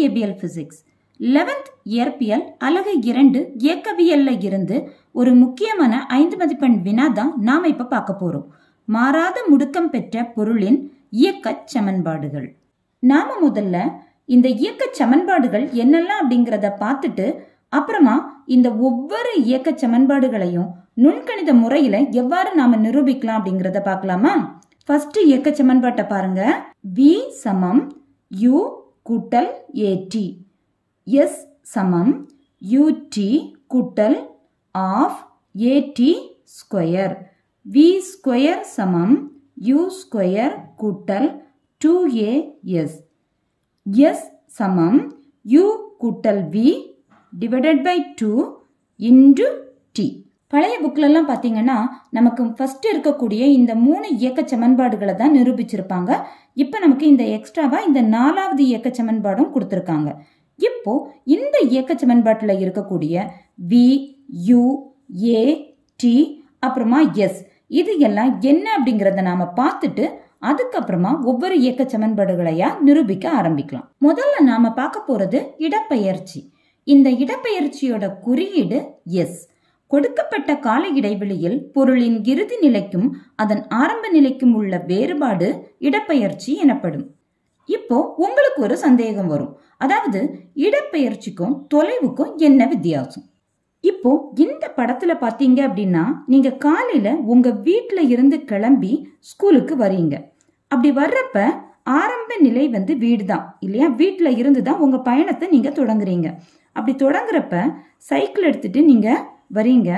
இயற்பியல் physics eleventh இயற்பியல் அலகு இரண்டு இயக்கவியல்ல இருந்து ஒரு முக்கியமான ஐந்து மதிப்பெண் வினா தான் நாம் இப்ப பார்க்க போறோம் மாறாத முடுக்கம் பெற்ற பொருளின் இயக்க சமன்பாடுகள் நாம முதல்ல இந்த இயக்க சமன்பாடுகள் என்னெல்லாம் அப்படிங்கிறத பார்த்துட்டு அப்புறமா இந்த ஒவ்வொரு இயக்க சமன்பாடுகளையும் நுண்கணித முறையில எவ்வாறு நாம நிரூபிக்கலாம் அப்படிங்கறத பார்க்கலாமா ஃபர்ஸ்ட் இயக்க சமன்பாட்டை பாருங்க வி சமம் யு கூட்டல் ஏடி எஸ் சமம் யூடி கூட்டல் half A T square V square சமம் யூ ஸ்கொயர் கூட்டல் டூ ஏ எஸ் எஸ் சமம் யூ கூட்டல் V divided by two into T பழைய புக்கிலலாம் பார்த்தீங்கன்னா நமக்கு ஃபர்ஸ்ட் இருக்கக்கூடிய இந்த மூணு இயக்க சமன்பாடுகளை தான் நிரூபிச்சிருப்பாங்க இப்போ நமக்கு இந்த எக்ஸ்ட்ராவாக இந்த நாலாவது இயக்க சமன்பாடும் கொடுத்துருக்காங்க இப்போ இந்த இயக்க சமன்பாட்டில் இருக்கக்கூடிய வி யு ஏ டி அப்புறமா எஸ் இது எல்லாம் என்ன அப்படிங்கிறத நாம பார்த்துட்டு அதுக்கப்புறமா ஒவ்வொரு இயக்க சமன்பாடுகளையா நிரூபிக்க ஆரம்பிக்கலாம் முதல்ல நாம பார்க்க போறது இடப்பெயர்ச்சி இந்த இடப்பெயர்ச்சியோட குறியீடு எஸ் கொடுக்கப்பட்ட கால இடைவெளியில் பொருளின் இறுதி நிலைக்கும் அதன் ஆரம்ப நிலைக்கும் உள்ள வேறுபாடு இடப்பெயர்ச்சி எனப்படும் இப்போ உங்களுக்கு ஒரு சந்தேகம் வரும் அதாவது இடப்பெயர்ச்சிக்கும் தொலைவுக்கும் என்ன வித்தியாசம் இப்போ இந்த படத்துல பாத்தீங்க அப்படின்னா நீங்க காலையில உங்க வீட்டுல இருந்து கிளம்பி ஸ்கூலுக்கு வரீங்க அப்படி வர்றப்ப ஆரம்ப நிலை வந்து வீடு தான் இல்லையா வீட்டுல இருந்து தான் உங்க பயணத்தை நீங்க தொடங்குறீங்க அப்படி தொடங்குறப்ப சைக்கிள் எடுத்துட்டு நீங்க வரீங்க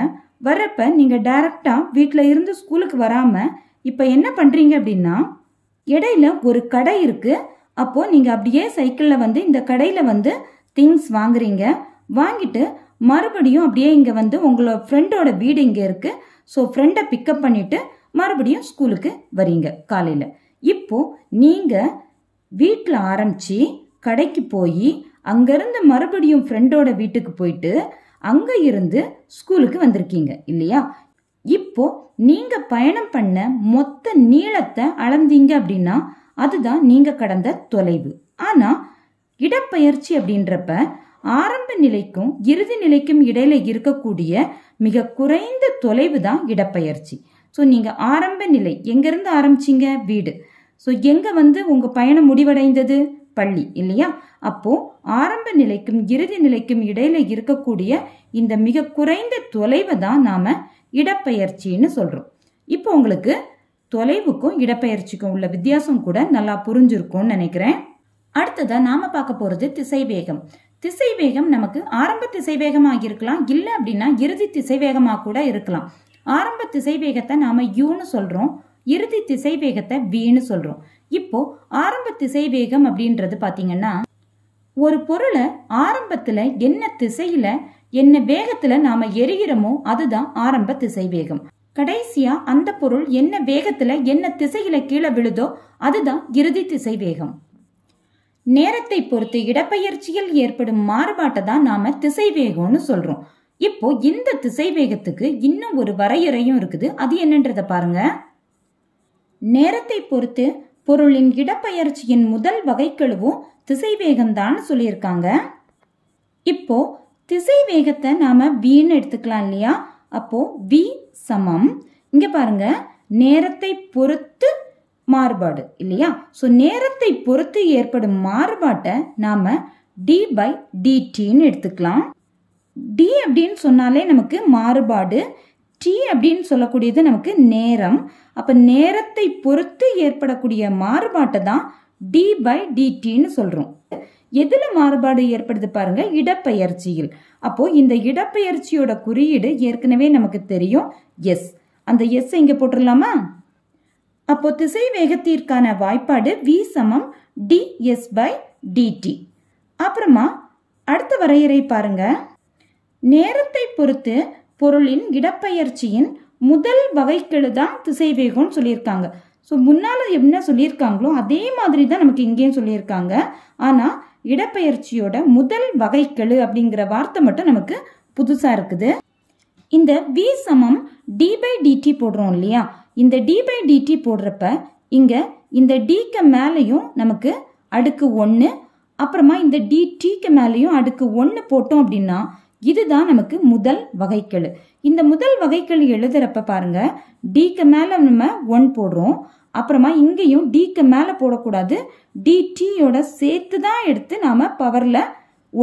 வர்றப்ப நீங்கள் டைரக்டாக வீட்டில் இருந்து ஸ்கூலுக்கு வராமல் இப்போ என்ன பண்ணுறீங்க அப்படின்னா இடையில ஒரு கடை இருக்குது அப்போது நீங்கள் அப்படியே சைக்கிளில் வந்து இந்த கடையில் வந்து திங்ஸ் வாங்குறீங்க வாங்கிட்டு மறுபடியும் அப்படியே இங்கே வந்து உங்களோட ஃப்ரெண்டோட வீடு இங்கே இருக்குது ஸோ ஃப்ரெண்டை பிக்கப் பண்ணிவிட்டு மறுபடியும் ஸ்கூலுக்கு வரீங்க காலையில் இப்போது நீங்கள் வீட்டில் ஆரம்பித்து கடைக்கு போய் அங்கேருந்து மறுபடியும் ஃப்ரெண்டோட வீட்டுக்கு போயிட்டு அங்கே இருந்து ஸ்கூலுக்கு வந்திருக்கீங்க இல்லையா இப்போ நீங்க பயணம் பண்ண மொத்த நீளத்தை அளந்தீங்க அப்படின்னா அதுதான் நீங்க கடந்த தொலைவு ஆனா இடப்பெயர்ச்சி அப்படின்றப்ப ஆரம்ப நிலைக்கும் இறுதி நிலைக்கும் இடையில இருக்கக்கூடிய மிக குறைந்த தொலைவு தான் இடப்பெயர்ச்சி ஸோ நீங்க ஆரம்ப நிலை எங்கிருந்து ஆரம்பிச்சிங்க வீடு ஸோ எங்க வந்து உங்க பயணம் முடிவடைந்தது பள்ளி இல்லையா அப்போ ஆரம்ப நிலைக்கும் இறுதி நிலைக்கும் இடையில இருக்கக்கூடிய இந்த மிக குறைந்த தொலைவை தான் நாம இடப்பெயர்ச்சின்னு சொல்றோம் இப்போ உங்களுக்கு தொலைவுக்கும் இடப்பெயர்ச்சிக்கும் உள்ள வித்தியாசம் கூட நல்லா புரிஞ்சிருக்கும்னு நினைக்கிறேன் அடுத்ததா நாம பார்க்க போறது திசைவேகம் திசைவேகம் நமக்கு ஆரம்ப திசைவேகமாக இருக்கலாம் இல்லை அப்படின்னா இறுதி திசைவேகமாக கூட இருக்கலாம் ஆரம்ப திசைவேகத்தை நாம யூன்னு சொல்றோம் இறுதி திசைவேகத்தை வீன்னு சொல்றோம் இப்போ ஆரம்ப திசைவேகம் அப்படின்றது பாத்தீங்கன்னா ஒரு பொருளை ஆரம்பத்துல என்ன திசையில என்ன வேகத்துல நாம எரிகிறோமோ அதுதான் ஆரம்ப திசை வேகம் கடைசியா அந்த பொருள் என்ன வேகத்துல என்ன திசையில கீழே விழுதோ அதுதான் இறுதி திசை வேகம் நேரத்தை பொறுத்து இடப்பெயர்ச்சியில் ஏற்படும் மாறுபாட்டை தான் நாம திசை வேகம்னு சொல்றோம் இப்போ இந்த திசை வேகத்துக்கு இன்னும் ஒரு வரையறையும் இருக்குது அது என்னன்றத பாருங்க நேரத்தை பொறுத்து பொருளின் இடப்பெயர்ச்சியின் முதல் வகைக்கெழுவும் திசைவேகம்தான் சொல்லியிருக்காங்க இப்போ திசை வேகத்தை நாம வின்னு எடுத்துக்கலாம் இல்லையா அப்போ வி சமம் இங்க பாருங்க நேரத்தை பொறுத்து மாறுபாடு இல்லையா ஸோ நேரத்தை பொறுத்து ஏற்படும் மாறுபாட்டை நாம டி பை டிடின்னு எடுத்துக்கலாம் டி அப்படின்னு சொன்னாலே நமக்கு மாறுபாடு டி அப்படின்னு சொல்லக்கூடியது நமக்கு நேரம் அப்போ நேரத்தை பொறுத்து ஏற்படக்கூடிய மாறுபாட்டை தான் டி பை டிடின்னு சொல்கிறோம் எதில் மாறுபாடு ஏற்படுது பாருங்க இடப்பெயர்ச்சியில் அப்போ இந்த இடப்பெயர்ச்சியோட குறியீடு ஏற்கனவே நமக்கு தெரியும் எஸ் அந்த எஸ் இங்கே போட்டுடலாமா அப்போ திசை வேகத்திற்கான வாய்ப்பாடு வி சமம் டி எஸ் பை டிடி அப்புறமா அடுத்த வரையறை பாருங்க நேரத்தை பொறுத்து பொருளின் இடப்பெயர்ச்சியின் முதல் வகைக்கெழு தான் திசைவேகம்னு சொல்லியிருக்காங்க ஸோ முன்னால் என்ன சொல்லியிருக்காங்களோ அதே மாதிரி தான் நமக்கு இங்கேயும் சொல்லியிருக்காங்க ஆனால் இடப்பெயர்ச்சியோட முதல் வகைக்கெழு அப்படிங்கிற வார்த்தை மட்டும் நமக்கு புதுசாக இருக்குது இந்த வி சமம் டி பை டிடி போடுறோம் இல்லையா இந்த டி பை டிடி போடுறப்ப இங்கே இந்த டிக்கு மேலேயும் நமக்கு அடுக்கு ஒன்று அப்புறமா இந்த டிடிக்கு மேலேயும் அடுக்கு ஒன்று போட்டோம் அப்படின்னா இதுதான் நமக்கு முதல் வகைக்கெழு இந்த முதல் வகைகள் எழுதுறப்ப பாருங்க டிக்கு மேலே நம்ம ஒன் போடுறோம் அப்புறமா இங்கேயும் டிக்கு மேலே போடக்கூடாது டிடியோட சேர்த்து தான் எடுத்து நாம் பவரில்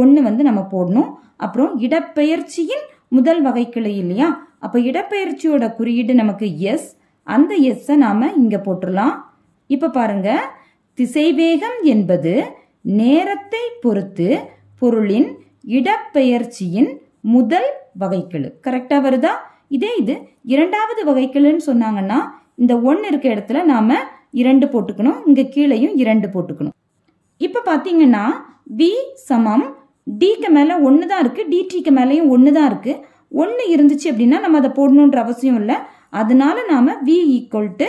ஒன்று வந்து நம்ம போடணும் அப்புறம் இடப்பெயர்ச்சியின் முதல் வகைக்கிளை இல்லையா அப்போ இடப்பெயர்ச்சியோட குறியீடு நமக்கு எஸ் அந்த எஸ்ஸை நாம் இங்கே போட்டுடலாம் இப்போ பாருங்க திசைவேகம் என்பது நேரத்தை பொறுத்து பொருளின் இடப்பெயர்ச்சியின் முதல் வகைக்கெழு கரெக்டாக வருதா இதே இது இரண்டாவது வகைக்கெழுன்னு சொன்னாங்கன்னா இந்த ஒன்று இருக்க இடத்துல நாம் இரண்டு போட்டுக்கணும் இங்கே கீழையும் இரண்டு போட்டுக்கணும் இப்போ பார்த்தீங்கன்னா வி சமம் டிக்கு மேலே ஒன்று தான் இருக்குது டிடிக்கு மேலேயும் ஒன்று தான் இருக்குது ஒன்று இருந்துச்சு அப்படின்னா நம்ம அதை போடணுன்ற அவசியம் இல்லை அதனால நாம் V equal to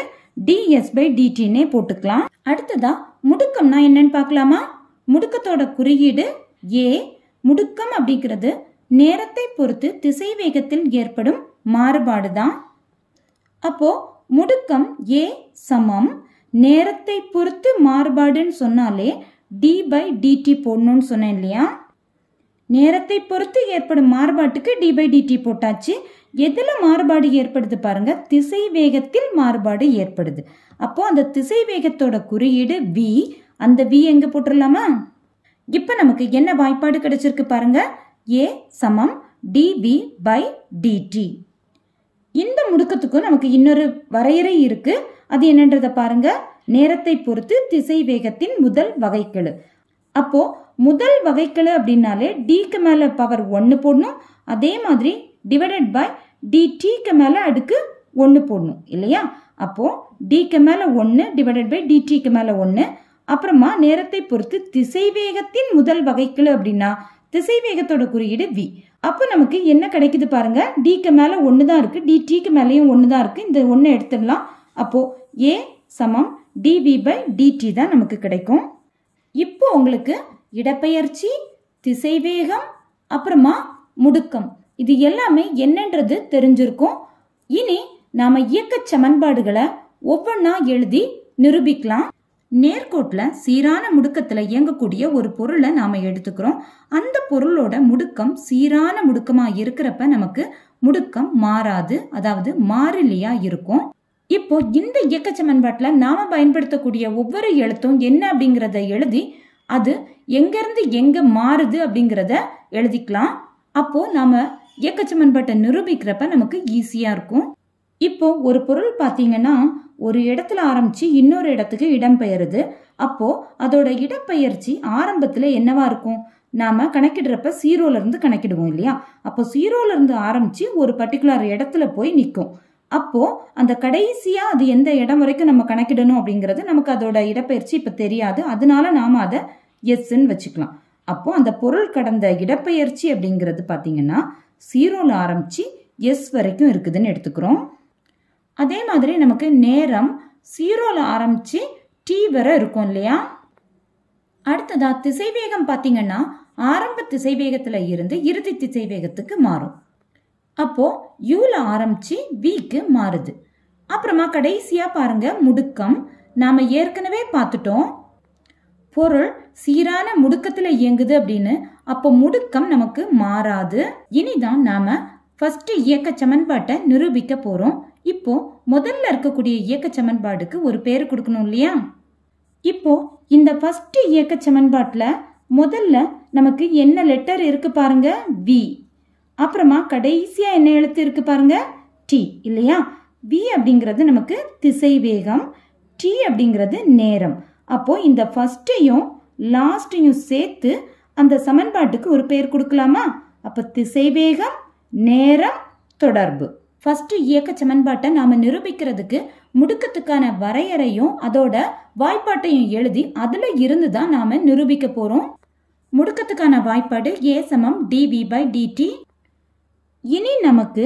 D S by டிடின்னே போட்டுக்கலாம் அடுத்ததா முடுக்கம்னா என்னன்னு பார்க்கலாமா முடுக்கத்தோட குறியீடு ஏ முடுக்கம் அப்படிங்கிறது நேரத்தை பொறுத்து திசை வேகத்தில் ஏற்படும் மாறுபாடுதான் அப்போ முடுக்கம் ஏ சமம் நேரத்தை பொறுத்து மாறுபாடுன்னு சொன்னாலே டி பை டிடி போடணும்னு சொன்னேன் இல்லையா நேரத்தை பொறுத்து ஏற்படும் மாறுபாட்டுக்கு டி பை டிடி போட்டாச்சு எதில் மாறுபாடு ஏற்படுது பாருங்க திசை வேகத்தில் மாறுபாடு ஏற்படுது அப்போ அந்த திசை வேகத்தோட குறியீடு வி அந்த வி எங்க போட்டுடலாமா இப்போ நமக்கு என்ன வாய்ப்பாடு கிடைச்சிருக்கு பாருங்கள் ஏ சமம் டிவி பை டிடி இந்த முடுக்கத்துக்கும் நமக்கு இன்னொரு வரையறை இருக்கு அது என்னன்றதை பாருங்க நேரத்தை பொறுத்து திசை வேகத்தின் முதல் வகைக்கெழு அப்போ முதல் வகைக்கெழு அப்படின்னாலே டிக்கு மேலே பவர் ஒன்று போடணும் அதே மாதிரி டிவைடட் பை டிடிக்கு மேலே அடுக்கு ஒன்று போடணும் இல்லையா அப்போது டிக்கு மேலே ஒன்று டிவைடட் பை டிடிக்கு மேலே ஒன்று அப்புறமா நேரத்தை பொறுத்து திசைவேகத்தின் முதல் வகைக்கெழு அப்படின்னா திசை வேகத்தோட குறியீடு வி அப்போ நமக்கு என்ன கிடைக்குது பாருங்க டிக்கு மேலே ஒன்று தான் இருக்குது டி டிக்கு மேலேயும் ஒன்று தான் இருக்குது இந்த ஒன்று எடுத்துடலாம் அப்போது ஏ சமம் டிவி பை டிடி தான் நமக்கு கிடைக்கும் இப்போ உங்களுக்கு இடப்பெயர்ச்சி திசைவேகம் அப்புறமா முடுக்கம் இது எல்லாமே என்னன்றது தெரிஞ்சிருக்கும் இனி நாம் இயக்க சமன்பாடுகளை ஒவ்வொன்றா எழுதி நிரூபிக்கலாம் நேர்கோட்டில் சீரான முடுக்கத்தில் இயங்கக்கூடிய ஒரு பொருளை நாம் எடுத்துக்கிறோம் அந்த பொருளோட முடுக்கம் சீரான முடுக்கமாக இருக்கிறப்ப நமக்கு முடுக்கம் மாறாது அதாவது மாறிலியா இருக்கும் இப்போ இந்த இயக்க சமன்பாட்டில் நாம் பயன்படுத்தக்கூடிய ஒவ்வொரு எழுத்தும் என்ன அப்படிங்கிறத எழுதி அது எங்கேருந்து எங்கே மாறுது அப்படிங்கிறத எழுதிக்கலாம் அப்போது நாம் இயக்க சமன்பாட்டை நிரூபிக்கிறப்ப நமக்கு ஈஸியாக இருக்கும் இப்போ ஒரு பொருள் பார்த்தீங்கன்னா ஒரு இடத்துல ஆரம்பித்து இன்னொரு இடத்துக்கு இடம்பெயருது அப்போது அதோட இடப்பெயர்ச்சி ஆரம்பத்தில் என்னவா இருக்கும் நாம் கணக்கிடுறப்ப சீரோலேருந்து கணக்கிடுவோம் இல்லையா அப்போ இருந்து ஆரம்பித்து ஒரு பர்டிகுலர் இடத்துல போய் நிற்கும் அப்போது அந்த கடைசியாக அது எந்த இடம் வரைக்கும் நம்ம கணக்கிடணும் அப்படிங்கிறது நமக்கு அதோட இடப்பெயர்ச்சி இப்போ தெரியாது அதனால நாம் அதை எஸ்ன்னு வச்சுக்கலாம் அப்போது அந்த பொருள் கடந்த இடப்பெயர்ச்சி அப்படிங்கிறது பார்த்தீங்கன்னா சீரோவில் ஆரம்பித்து எஸ் வரைக்கும் இருக்குதுன்னு எடுத்துக்கிறோம் அதே மாதிரி நமக்கு நேரம் சீரோவில் ஆரம்பித்து டி வரை இருக்கும் இல்லையா அடுத்ததா திசைவேகம் பார்த்தீங்கன்னா ஆரம்ப திசைவேகத்தில் இருந்து இறுதி திசைவேகத்துக்கு மாறும் அப்போ யூல ஆரம்பிச்சு விக்கு மாறுது அப்புறமா கடைசியா பாருங்க முடுக்கம் நாம ஏற்கனவே பார்த்துட்டோம் பொருள் சீரான முடுக்கத்துல இயங்குது அப்படின்னு அப்போ முடுக்கம் நமக்கு மாறாது இனிதான் நாம ஃபர்ஸ்ட் இயக்க சமன்பாட்டை நிரூபிக்க போறோம் இப்போ முதல்ல இருக்கக்கூடிய இயக்க சமன்பாடுக்கு ஒரு பேர் கொடுக்கணும் இல்லையா இப்போ இந்த ஃபர்ஸ்ட் இயக்க சமன்பாட்டில் முதல்ல நமக்கு என்ன லெட்டர் இருக்கு பாருங்க வி அப்புறமா கடைசியா என்ன எழுத்து இருக்கு பாருங்க டி இல்லையா வி அப்படிங்கிறது நமக்கு திசை வேகம் டி அப்படிங்கிறது நேரம் அப்போ இந்த ஃபர்ஸ்டையும் லாஸ்டையும் சேர்த்து அந்த சமன்பாட்டுக்கு ஒரு பெயர் கொடுக்கலாமா அப்போ திசைவேகம் நேரம் தொடர்பு ஃபஸ்ட்டு இயக்க சமன்பாட்டை நாம் நிரூபிக்கிறதுக்கு முடுக்கத்துக்கான வரையறையும் அதோட வாய்ப்பாட்டையும் எழுதி அதில் இருந்து தான் நாம் நிரூபிக்க போகிறோம் முடுக்கத்துக்கான வாய்ப்பாடு ஏ சமம் டிவி பை டிடி இனி நமக்கு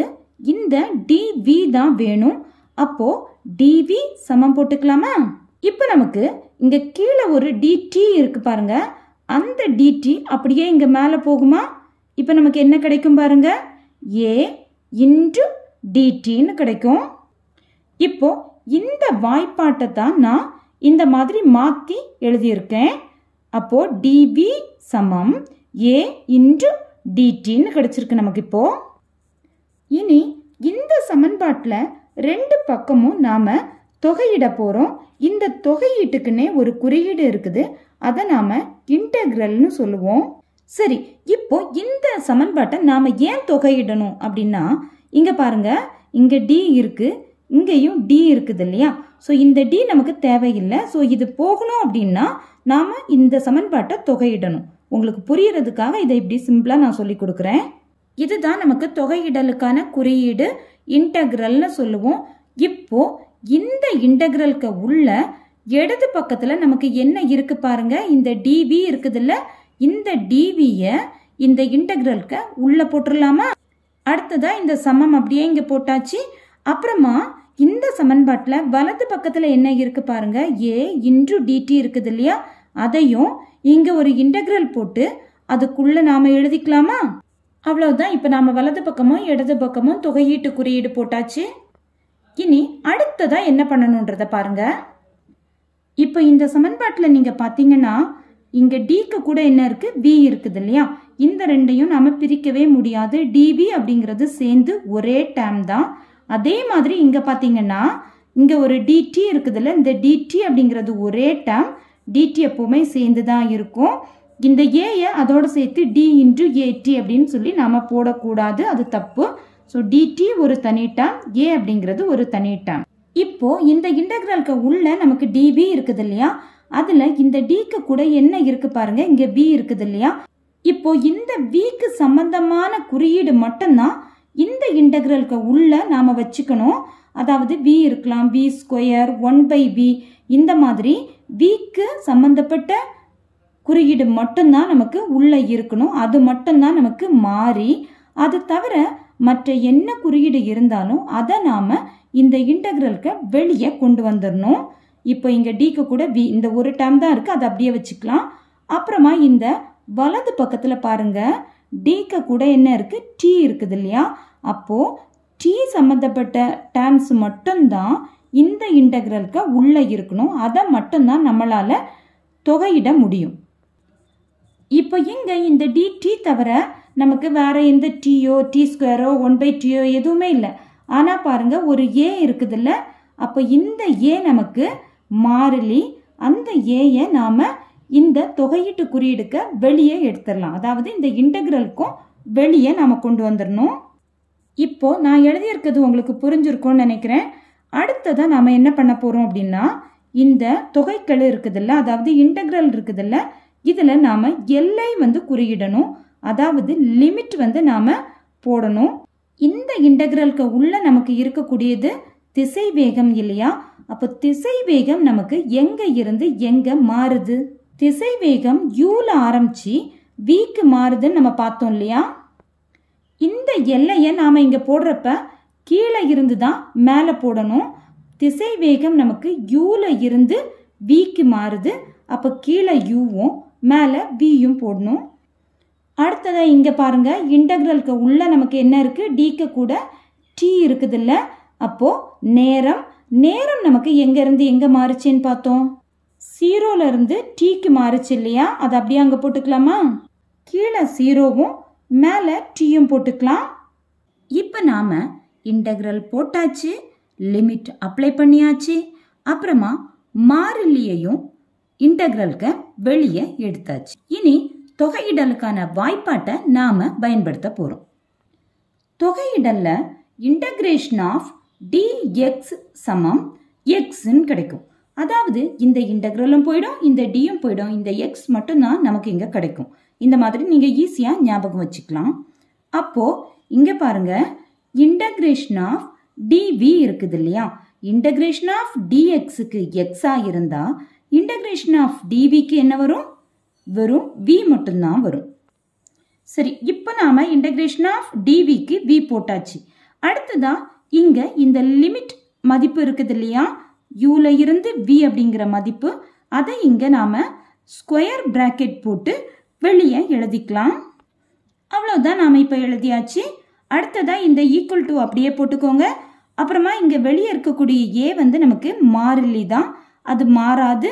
இந்த டிவி தான் வேணும் அப்போது டிவி சமம் போட்டுக்கலாமா இப்போ நமக்கு இங்கே கீழே ஒரு டிடி இருக்கு பாருங்க அந்த டிடி அப்படியே இங்கே மேலே போகுமா இப்போ நமக்கு என்ன கிடைக்கும் பாருங்க ஏ இன்ட்டு டிடின்னு கிடைக்கும் இப்போ இந்த வாய்ப்பாட்டை தான் நான் இந்த மாதிரி மாற்றி எழுதியிருக்கேன் அப்போது டிவி சமம் ஏ இன்டு டிடின்னு கிடச்சிருக்கு நமக்கு இப்போது இனி இந்த சமன்பாட்டில் ரெண்டு பக்கமும் நாம் தொகையிட போகிறோம் இந்த தொகையீட்டுக்குன்னே ஒரு குறியீடு இருக்குது அதை நாம் இன்டெக்ரல்னு சொல்லுவோம் சரி இப்போ இந்த சமன்பாட்டை நாம் ஏன் தொகையிடணும் அப்படின்னா இங்கே பாருங்க இங்கே டி இருக்குது இங்கேயும் டி இருக்குது இல்லையா ஸோ இந்த டி நமக்கு தேவையில்லை ஸோ இது போகணும் அப்படின்னா நாம் இந்த சமன்பாட்டை தொகையிடணும் உங்களுக்கு புரியறதுக்காக இதை இப்படி சிம்பிளாக நான் சொல்லி கொடுக்குறேன் இதுதான் நமக்கு தொகையிடலுக்கான குறியீடு இன்டகிரல்னு சொல்லுவோம் இப்போ இந்த இன்டகிரலுக்கு உள்ள இடது பக்கத்தில் நமக்கு என்ன இருக்கு பாருங்க இந்த டிவி இருக்குதுல்ல இந்த டிவியை இந்த இன்டகிரலுக்கு உள்ள போட்டுடலாமா அடுத்ததாக இந்த சமம் அப்படியே இங்கே போட்டாச்சு அப்புறமா இந்த சமன்பாட்டில் வலது பக்கத்தில் என்ன இருக்குது பாருங்கள் ஏ இன்ட்ரு டிடி இருக்குது இல்லையா அதையும் இங்கே ஒரு இன்டகிரல் போட்டு அதுக்குள்ளே நாம் எழுதிக்கலாமா அவ்வளவுதான் இப்போ நாம் வலது பக்கமும் இடது பக்கமும் தொகையீட்டு குறியீடு போட்டாச்சு இனி அடுத்ததாக என்ன பண்ணணுன்றத பாருங்கள் இப்போ இந்த சமன்பாட்டில் நீங்கள் பார்த்தீங்கன்னா இங்கே டிக்கு கூட என்ன இருக்குது வி இருக்குது இல்லையா இந்த ரெண்டையும் நம்ம பிரிக்கவே முடியாது டிபி அப்படிங்கிறது சேர்ந்து ஒரே டேம் தான் அதே மாதிரி இங்கே பார்த்தீங்கன்னா இங்கே ஒரு டிடி இருக்குதுல்ல இந்த டிடி அப்படிங்கிறது ஒரே டேம் டிடி எப்போவுமே சேர்ந்து தான் இருக்கும் இந்த ஏயை அதோடு சேர்த்து டி இன்ட்டு ஏடி அப்படின்னு சொல்லி நாம் போடக்கூடாது அது தப்பு ஸோ டிடி ஒரு தனி டேம் ஏ அப்படிங்கிறது ஒரு தனி டேம் இப்போ இந்த இன்டகிரலுக்கு உள்ள நமக்கு டிபி இருக்குது இல்லையா அதில் இந்த டிக்கு கூட என்ன இருக்கு பாருங்க இங்கே பி இருக்குது இல்லையா இப்போ இந்த வீக்கு சம்பந்தமான குறியீடு மட்டும்தான் இந்த இன்டகிரலுக்கு உள்ள நாம வச்சுக்கணும் அதாவது வி இருக்கலாம் V square one by V இந்த மாதிரி வீக்கு சம்பந்தப்பட்ட குறியீடு மட்டும்தான் நமக்கு உள்ளே இருக்கணும் அது மட்டும்தான் நமக்கு மாறி அது தவிர மற்ற என்ன குறியீடு இருந்தாலும் அதை நாம் இந்த இன்டகிரலுக்கு வெளியே கொண்டு வந்துடணும் இப்போ இங்கே டிக்கு கூட வி இந்த ஒரு டேம் தான் இருக்குது அதை அப்படியே வச்சுக்கலாம் அப்புறமா இந்த வலது பக்கத்தில் பாருங்கள் டிக்கு கூட என்ன இருக்குது டி இருக்குது இல்லையா அப்போது டி சம்மந்தப்பட்ட டேர்ம்ஸ் மட்டும்தான் இந்த இன்டகிரலுக்கு உள்ளே இருக்கணும் அதை மட்டும்தான் நம்மளால் தொகையிட முடியும் இப்போ இங்கே இந்த டி டி தவிர நமக்கு வேறு எந்த டீயோ டி ஸ்கொயரோ ஒன் பை டீயோ எதுவுமே இல்லை ஆனால் பாருங்கள் ஒரு ஏ இருக்குதுல்ல அப்போ இந்த ஏ நமக்கு மாறிலி அந்த ஏயை நாம் இந்த தொகையீட்டு குறியீடுக்க வெளியே எடுத்துடலாம் அதாவது இந்த இன்டெகிரலுக்கும் வெளியே நாம் கொண்டு வந்துடணும் இப்போ நான் எழுதியிருக்கிறது உங்களுக்கு புரிஞ்சிருக்கும்னு நினைக்கிறேன் அடுத்ததாக நாம் என்ன பண்ண போகிறோம் அப்படின்னா இந்த தொகைக்கெழு இருக்குதுல்ல அதாவது இன்டகிரல் இருக்குதுல்ல இதில் நாம் எல்லை வந்து குறியிடணும் அதாவது லிமிட் வந்து நாம் போடணும் இந்த இன்டகிரலுக்கு உள்ளே நமக்கு இருக்கக்கூடியது திசை வேகம் இல்லையா அப்போ திசை வேகம் நமக்கு எங்கே இருந்து எங்கே மாறுது திசை வேகம் யூல ஆரம்பிச்சு வீக்கு மாறுதுன்னு நம்ம பார்த்தோம் இல்லையா இந்த எல்லையை நாம் இங்கே போடுறப்ப கீழே இருந்து தான் மேலே போடணும் திசை வேகம் நமக்கு யூல இருந்து வீக்கு மாறுது அப்போ கீழே யூவும் மேலே வியும் போடணும் அடுத்ததை இங்கே பாருங்கள் இன்டகிரலுக்கு உள்ளே நமக்கு என்ன இருக்குது டிக்கு கூட டி இருக்குதுல்ல அப்போது நேரம் நேரம் நமக்கு எங்கேருந்து எங்கே மாறுச்சுன்னு பார்த்தோம் இருந்து டீக்கு மாறுச்சு இல்லையா அது அப்படியே அங்கே போட்டுக்கலாமா கீழே ஜீரோவும் மேலே டீயும் போட்டுக்கலாம் இப்போ நாம் இன்டகிரல் போட்டாச்சு லிமிட் அப்ளை பண்ணியாச்சு அப்புறமா மாறிலியையும் இன்டெக்ரலுக்கு வெளியே எடுத்தாச்சு இனி தொகையிடலுக்கான வாய்ப்பாட்டை நாம் பயன்படுத்த போகிறோம் தொகையிடலில் இன்டகிரேஷன் ஆஃப் டி எக்ஸ் சமம் எக்ஸ்ன்னு கிடைக்கும் அதாவது இந்த இன்டெக்ரலும் போயிடும் இந்த டியும் போயிடும் இந்த எக்ஸ் மட்டும்தான் நமக்கு இங்கே கிடைக்கும் இந்த மாதிரி நீங்கள் ஈஸியாக ஞாபகம் வச்சுக்கலாம் அப்போது இங்கே பாருங்க இன்டகிரேஷன் ஆஃப் டிவி இருக்குது இல்லையா இன்டகிரேஷன் ஆஃப் டிஎக்ஸுக்கு எக்ஸாக இருந்தால் இன்டகிரேஷன் ஆஃப் டிவிக்கு என்ன வரும் வெறும் வி மட்டும்தான் வரும் சரி இப்போ நாம் இன்டகிரேஷன் ஆஃப் டிவிக்கு வி போட்டாச்சு அடுத்ததாக இங்கே இந்த லிமிட் மதிப்பு இருக்குது இல்லையா யூல இருந்து வி அப்படிங்கிற மதிப்பு அதை இங்கே நாம் ஸ்கொயர் பிராக்கெட் போட்டு வெளியே எழுதிக்கலாம் அவ்வளோதான் நாம் இப்போ எழுதியாச்சு அடுத்ததாக இந்த ஈக்குவல் டு அப்படியே போட்டுக்கோங்க அப்புறமா இங்கே வெளியே இருக்கக்கூடிய ஏ வந்து நமக்கு மாறிலி தான் அது மாறாது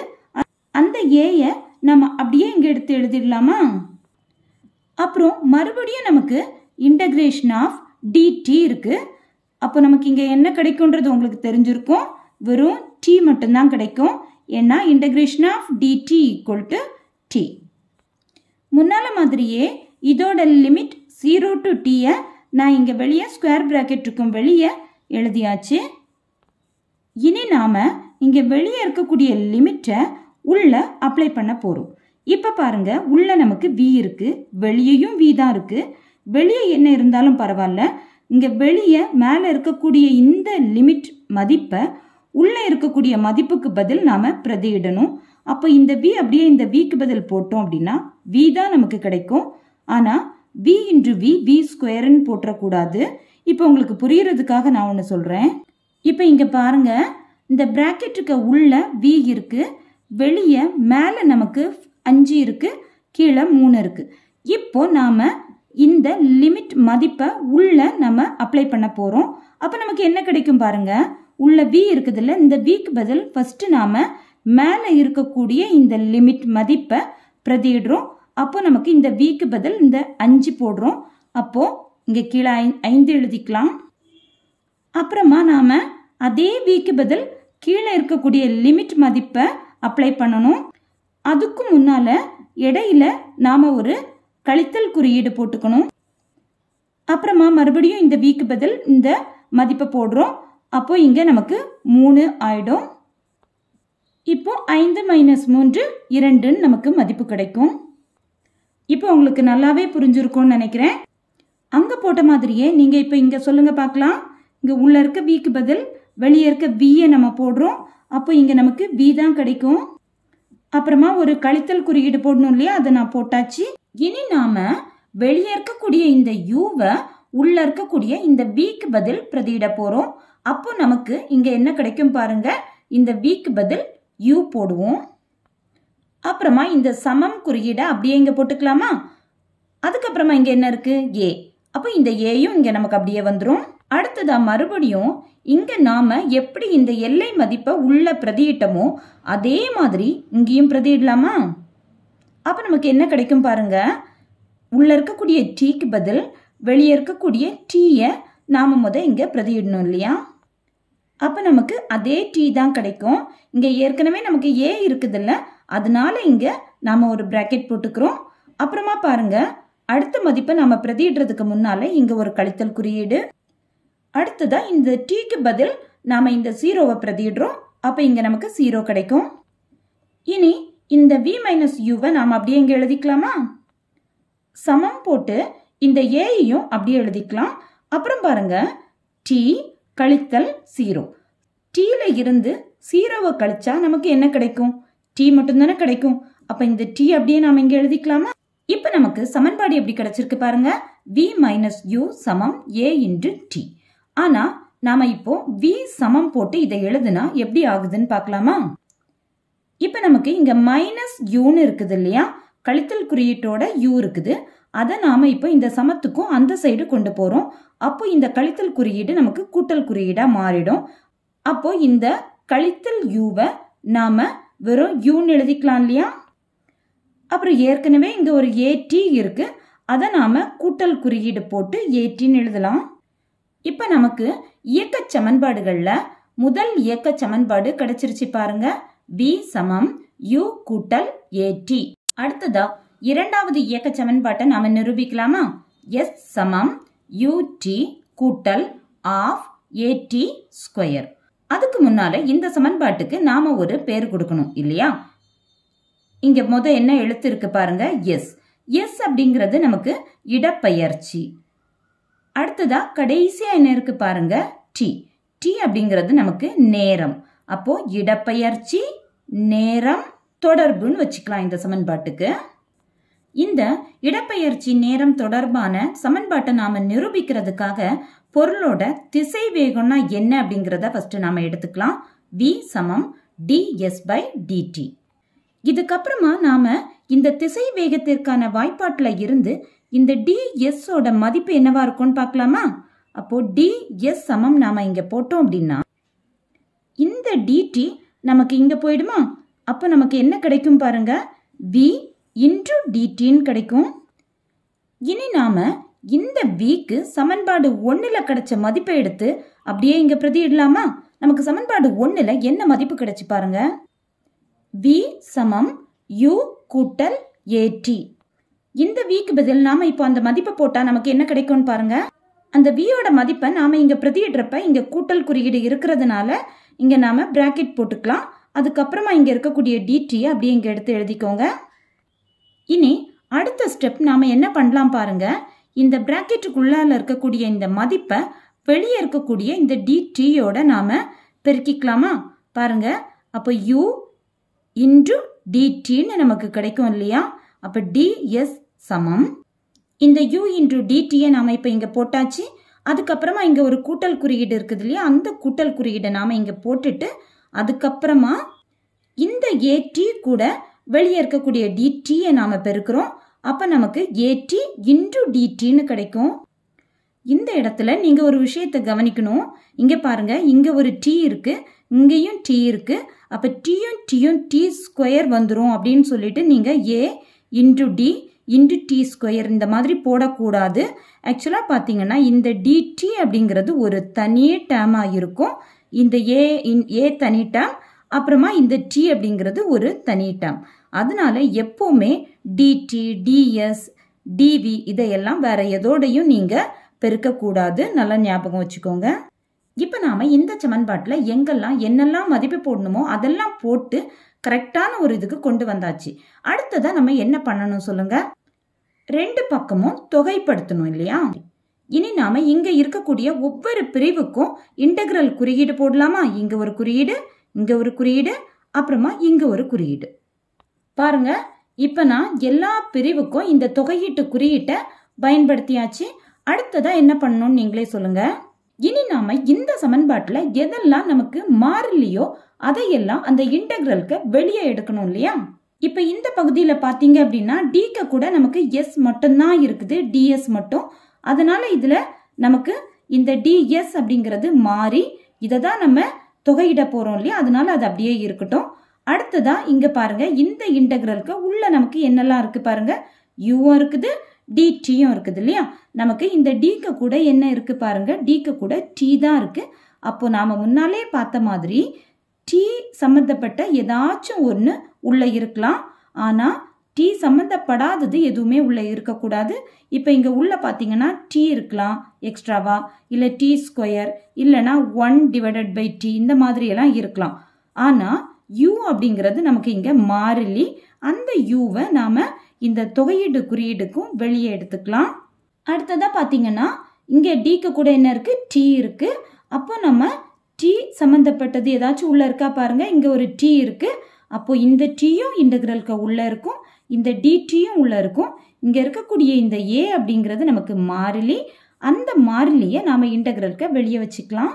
அந்த ஏயை நம்ம அப்படியே இங்கே எடுத்து எழுதிடலாமா அப்புறம் மறுபடியும் நமக்கு இன்டகிரேஷன் ஆஃப் டிடி இருக்குது அப்போ நமக்கு இங்கே என்ன கிடைக்குன்றது உங்களுக்கு தெரிஞ்சிருக்கும் வெறும் t மட்டும்தான் கிடைக்கும் ஏன்னா integration of D T equal to T முன்னால் மாதிரியே இதோட லிமிட் ஜீரோ டு டீயை நான் இங்கே வெளியே ஸ்கொயர் ப்ராக்கெட் இருக்கும் வெளியே எழுதியாச்சு இனி நாம் இங்கே வெளியே இருக்கக்கூடிய லிமிட்டை உள்ளே அப்ளை பண்ண போகிறோம் இப்போ பாருங்கள் உள்ளே நமக்கு வி இருக்குது வெளியையும் வி தான் இருக்குது வெளியே என்ன இருந்தாலும் பரவாயில்ல இங்கே வெளியே மேலே இருக்கக்கூடிய இந்த லிமிட் மதிப்பை உள்ளே இருக்கக்கூடிய மதிப்புக்கு பதில் நாம பிரதியிடணும் அப்போ இந்த வி அப்படியே இந்த விக்கு பதில் போட்டோம் அப்படின்னா வி தான் நமக்கு கிடைக்கும் ஆனால் வி இன்ட்டு வி வி ஸ்கொயர்னு போட்டுறக்கூடாது இப்போ உங்களுக்கு புரியறதுக்காக நான் ஒன்று சொல்கிறேன் இப்போ இங்கே பாருங்க இந்த ப்ராக்கெட்டுக்கு உள்ள வி இருக்கு வெளியே மேலே நமக்கு அஞ்சு இருக்கு கீழே மூணு இருக்கு இப்போ நாம் இந்த லிமிட் மதிப்பை உள்ள நம்ம அப்ளை பண்ண போகிறோம் அப்போ நமக்கு என்ன கிடைக்கும் பாருங்கள் உள்ள வி இருக்குதுல்ல இந்த விக்கு பதில் ஃபஸ்ட்டு நாம் மேலே இருக்கக்கூடிய இந்த லிமிட் மதிப்பை பிரதிடுறோம் அப்போ நமக்கு இந்த விக்கு பதில் இந்த அஞ்சு போடுறோம் அப்போது இங்கே கீழே ஐ ஐந்து எழுதிக்கலாம் அப்புறமா நாம் அதே விக்கு பதில் கீழே இருக்கக்கூடிய லிமிட் மதிப்பை அப்ளை பண்ணணும் அதுக்கு முன்னால் இடையில நாம் ஒரு கழித்தல் குறியீடு போட்டுக்கணும் அப்புறமா மறுபடியும் இந்த வீக்கு பதில் இந்த மதிப்பை போடுறோம் அப்போ இங்கே நமக்கு மூணு ஆயிடும் இப்போ ஐந்து மைனஸ் மூன்று இரண்டுன்னு நமக்கு மதிப்பு கிடைக்கும் இப்போ உங்களுக்கு நல்லாவே புரிஞ்சிருக்கும்னு நினைக்கிறேன் அங்கே போட்ட மாதிரியே நீங்கள் இப்போ இங்கே சொல்லுங்கள் பார்க்கலாம் இங்கே உள்ளே இருக்க விக்கு பதில் வெளியே இருக்க வியை நம்ம போடுறோம் அப்போ இங்கே நமக்கு வி தான் கிடைக்கும் அப்புறமா ஒரு கழித்தல் குறியீடு போடணும் இல்லையா அதை நான் போட்டாச்சு இனி நாம வெளியே இருக்கக்கூடிய இந்த யூவை உள்ள இருக்கக்கூடிய இந்த விக்கு பதில் பிரதியிட போகிறோம் அப்போ நமக்கு இங்கே என்ன கிடைக்கும் பாருங்க இந்த வீக்கு பதில் யூ போடுவோம் அப்புறமா இந்த சமம் குறியீடை அப்படியே இங்கே போட்டுக்கலாமா அதுக்கப்புறமா இங்கே என்ன இருக்கு ஏ அப்போ இந்த ஏயும் இங்கே நமக்கு அப்படியே வந்துடும் அடுத்ததா மறுபடியும் இங்க நாம எப்படி இந்த எல்லை மதிப்பை உள்ள பிரதியிட்டமோ அதே மாதிரி இங்கேயும் பிரதியிடலாமா அப்ப நமக்கு என்ன கிடைக்கும் பாருங்க உள்ள இருக்கக்கூடிய டீக்கு பதில் வெளியே இருக்கக்கூடிய டீயை நாம முத இங்க பிரதியிடணும் இல்லையா அப்போ நமக்கு அதே டீ தான் கிடைக்கும் இங்கே ஏற்கனவே நமக்கு ஏ இருக்குதுல்ல அதனால இங்கே நாம் ஒரு ப்ராக்கெட் போட்டுக்கிறோம் அப்புறமா பாருங்க அடுத்த மதிப்பை நம்ம பிரதியிடுறதுக்கு முன்னால இங்கே ஒரு கழித்தல் குறியீடு அடுத்ததா இந்த டீக்கு பதில் நாம இந்த ஜீரோவை பிரதிடுறோம் அப்போ இங்கே நமக்கு ஜீரோ கிடைக்கும் இனி இந்த வி மைனஸ் யூவை நாம் அப்படியே இங்கே எழுதிக்கலாமா சமம் போட்டு இந்த ஏயையும் அப்படியே எழுதிக்கலாம் அப்புறம் பாருங்க டி கழித்தல் சீரோ டீல இருந்து சீரோவை கழிச்சா நமக்கு என்ன கிடைக்கும் டீ மட்டும் தானே கிடைக்கும் அப்ப இந்த டீ அப்படியே நாம இங்க எழுதிக்கலாமா இப்ப நமக்கு சமன்பாடு எப்படி கிடைச்சிருக்கு பாருங்க வி மைனஸ் யூ சமம் ஏ இன்டு டி ஆனா நாம இப்போ வி சமம் போட்டு இதை எழுதுனா எப்படி ஆகுதுன்னு பார்க்கலாமா இப்ப நமக்கு இங்க மைனஸ் யூன்னு இருக்குது இல்லையா கழித்தல் குறியீட்டோட யூ இருக்குது அதை நாம இப்போ இந்த சமத்துக்கும் அந்த சைடு கொண்டு போறோம் அப்போ இந்த கழித்தல் குறியீடு நமக்கு கூட்டல் குறியீடா மாறிடும் அப்போ இந்த கழித்தல் யூவை நாம வெறும் யூன்னு எழுதிக்கலாம் இல்லையா அப்புறம் ஏற்கனவே இங்க ஒரு ஏடி இருக்கு அதை நாம கூட்டல் குறியீடு போட்டு ஏடின்னு எழுதலாம் இப்ப நமக்கு இயக்க சமன்பாடுகள்ல முதல் இயக்க சமன்பாடு கிடைச்சிருச்சு பாருங்க பி சமம் யூ கூட்டல் ஏடி அடுத்ததா இரண்டாவது இயக்க சமன்பாட்டை நாம நிரூபிக்கலாமா எஸ் சமம் யூடி கூட்டல் ஆஃப் ஏடி ஸ்கொயர் அதுக்கு முன்னால இந்த சமன்பாட்டுக்கு நாம ஒரு பேர் கொடுக்கணும் இல்லையா இங்க முத என்ன எழுத்து இருக்கு பாருங்க எஸ் எஸ் அப்படிங்கிறது நமக்கு இடப்பெயர்ச்சி அடுத்ததா கடைசியா என்ன இருக்கு பாருங்க டி டி அப்படிங்கிறது நமக்கு நேரம் அப்போ இடப்பெயர்ச்சி நேரம் தொடர்புன்னு வச்சுக்கலாம் இந்த சமன்பாட்டுக்கு இந்த இடப்பெயர்ச்சி நேரம் தொடர்பான சமன்பாட்டை நாம நிரூபிக்கிறதுக்காக பொருளோட திசை வேகம்னா என்ன அப்படிங்கிறத ஃபர்ஸ்ட் நாம எடுத்துக்கலாம் வி சமம் டிஎஸ் பை டிடி இதுக்கப்புறமா நாம இந்த திசை வேகத்திற்கான வாய்ப்பாட்டில் இருந்து இந்த ஓட மதிப்பு என்னவா இருக்கும்னு பார்க்கலாமா அப்போ டிஎஸ் சமம் நாம இங்க போட்டோம் அப்படின்னா இந்த டிடி நமக்கு இங்க போயிடுமா அப்போ நமக்கு என்ன கிடைக்கும் பாருங்க வி இன்ட்ரூ டிடின்னு கிடைக்கும் இனி நாம் இந்த வீக்கு சமன்பாடு ஒன்றில் கிடைச்ச மதிப்பை எடுத்து அப்படியே இங்கே பிரதியிடலாமா நமக்கு சமன்பாடு ஒன்றில் என்ன மதிப்பு கிடைச்சி பாருங்க வி சமம் யூ கூட்டல் ஏடி இந்த வீக்கு பதில் நாம் இப்போ அந்த மதிப்பை போட்டால் நமக்கு என்ன கிடைக்கும்னு பாருங்க அந்த வியோட மதிப்பை நாம் இங்கே பிரதியிடுறப்ப இங்கே கூட்டல் குறியீடு இருக்கிறதுனால இங்கே நாம் பிராக்கெட் போட்டுக்கலாம் அதுக்கப்புறமா இங்கே இருக்கக்கூடிய டிடி அப்படியே இங்கே எடுத்து எழுதிக்கோங்க இனி அடுத்த ஸ்டெப் நாம் என்ன பண்ணலாம் பாருங்க இந்த ப்ராக்கெட்டுக்குள்ளால இருக்கக்கூடிய இந்த மதிப்பை வெளியே இருக்கக்கூடிய இந்த டிடியோட நாம் பெருக்கிக்கலாமா பாருங்க அப்போ யூ இன்டு டிடின்னு நமக்கு கிடைக்கும் இல்லையா அப்போ டிஎஸ் சமம் இந்த யூ இன்டு டிடியை நாம் இப்போ இங்கே போட்டாச்சு அதுக்கப்புறமா இங்கே ஒரு கூட்டல் குறியீடு இருக்குது இல்லையா அந்த கூட்டல் குறியீடை நாம் இங்கே போட்டுட்டு அதுக்கப்புறமா இந்த ஏடி கூட வெளியே இருக்கக்கூடிய டிடியை நாம் பெருக்கிறோம் அப்போ நமக்கு ஏடி இன்டு டிடின்னு கிடைக்கும் இந்த இடத்துல நீங்கள் ஒரு விஷயத்தை கவனிக்கணும் இங்கே பாருங்கள் இங்கே ஒரு டி இருக்குது இங்கேயும் டி இருக்குது அப்போ டியும் டியும் டி ஸ்கொயர் வந்துடும் அப்படின்னு சொல்லிட்டு நீங்கள் A into T into T square இந்த மாதிரி போடக்கூடாது ஆக்சுவலாக பார்த்தீங்கன்னா இந்த டிடி அப்படிங்கிறது ஒரு தனி டேமாக இருக்கும் இந்த ஏ இன் ஏ தனி டேம் அப்புறமா இந்த டி அப்படிங்கிறது ஒரு தனி டம் அதனால எப்போவுமே டிடி டிஎஸ் டிவி இதையெல்லாம் வேற எதோடையும் நீங்கள் பெருக்கக்கூடாது நல்லா ஞாபகம் வச்சுக்கோங்க இப்போ நாம் இந்த சமன்பாட்டில் எங்கெல்லாம் என்னெல்லாம் மதிப்பு போடணுமோ அதெல்லாம் போட்டு கரெக்டான ஒரு இதுக்கு கொண்டு வந்தாச்சு அடுத்ததாக நம்ம என்ன பண்ணணும் சொல்லுங்க ரெண்டு பக்கமும் தொகைப்படுத்தணும் இல்லையா இனி நாம இங்க இருக்கக்கூடிய ஒவ்வொரு பிரிவுக்கும் இன்டகிரல் குறியீடு போடலாமா இங்க ஒரு குறியீடு இங்கே ஒரு குறியீடு அப்புறமா இங்கே ஒரு குறியீடு பாருங்க இப்போ நான் எல்லா பிரிவுக்கும் இந்த தொகையீட்டு குறியீட்டை பயன்படுத்தியாச்சு அடுத்ததாக என்ன பண்ணணும்னு நீங்களே சொல்லுங்க இனி நாம இந்த சமன்பாட்டில் எதெல்லாம் நமக்கு மாறலையோ அதையெல்லாம் அந்த இன்டெக்ரலுக்கு வெளியே எடுக்கணும் இல்லையா இப்போ இந்த பகுதியில் பாத்தீங்க அப்படின்னா டிக்கு கூட நமக்கு எஸ் மட்டும்தான் இருக்குது டிஎஸ் மட்டும் அதனால இதில் நமக்கு இந்த டிஎஸ் அப்படிங்கிறது மாறி இதை தான் நம்ம தொகையிட போகிறோம் இல்லையா அதனால அது அப்படியே இருக்கட்டும் அடுத்ததாக இங்கே பாருங்கள் இந்த இன்டெக்ரலுக்கு உள்ள நமக்கு என்னெல்லாம் இருக்கு பாருங்க யூவும் இருக்குது டிடியும் இருக்குது இல்லையா நமக்கு இந்த டிக்கு கூட என்ன இருக்கு பாருங்க டிக்கு கூட டீ தான் இருக்கு அப்போ நாம முன்னாலே பார்த்த மாதிரி டீ சம்மந்தப்பட்ட ஏதாச்சும் ஒன்று உள்ள இருக்கலாம் ஆனால் டீ சம்மந்தப்படாதது எதுவுமே உள்ளே இருக்கக்கூடாது இப்போ இங்கே உள்ளே பார்த்தீங்கன்னா டீ இருக்கலாம் எக்ஸ்ட்ராவா இல்லை டீ ஸ்கொயர் இல்லைனா ஒன் டிவைடட் பை டீ இந்த மாதிரியெல்லாம் இருக்கலாம் ஆனால் யூ அப்படிங்கிறது நமக்கு இங்கே மாறிலி அந்த யூவை நாம் இந்த தொகையீடு குறியீடுக்கும் வெளியே எடுத்துக்கலாம் அடுத்ததாக பார்த்தீங்கன்னா இங்கே டீக்கு கூட என்ன இருக்குது டீ இருக்குது அப்போ நம்ம டீ சம்மந்தப்பட்டது ஏதாச்சும் உள்ளே இருக்கா பாருங்கள் இங்கே ஒரு டீ இருக்குது அப்போது இந்த டீயும் இன்டகிரலுக்கு உள்ளே இருக்கும் இந்த டிடியும் உள்ளே இருக்கும் இங்கே இருக்கக்கூடிய இந்த ஏ அப்படிங்கிறது நமக்கு மாறிலி அந்த மாறிலியை நாம் இன்டகிரலுக்கு வெளியே வச்சுக்கலாம்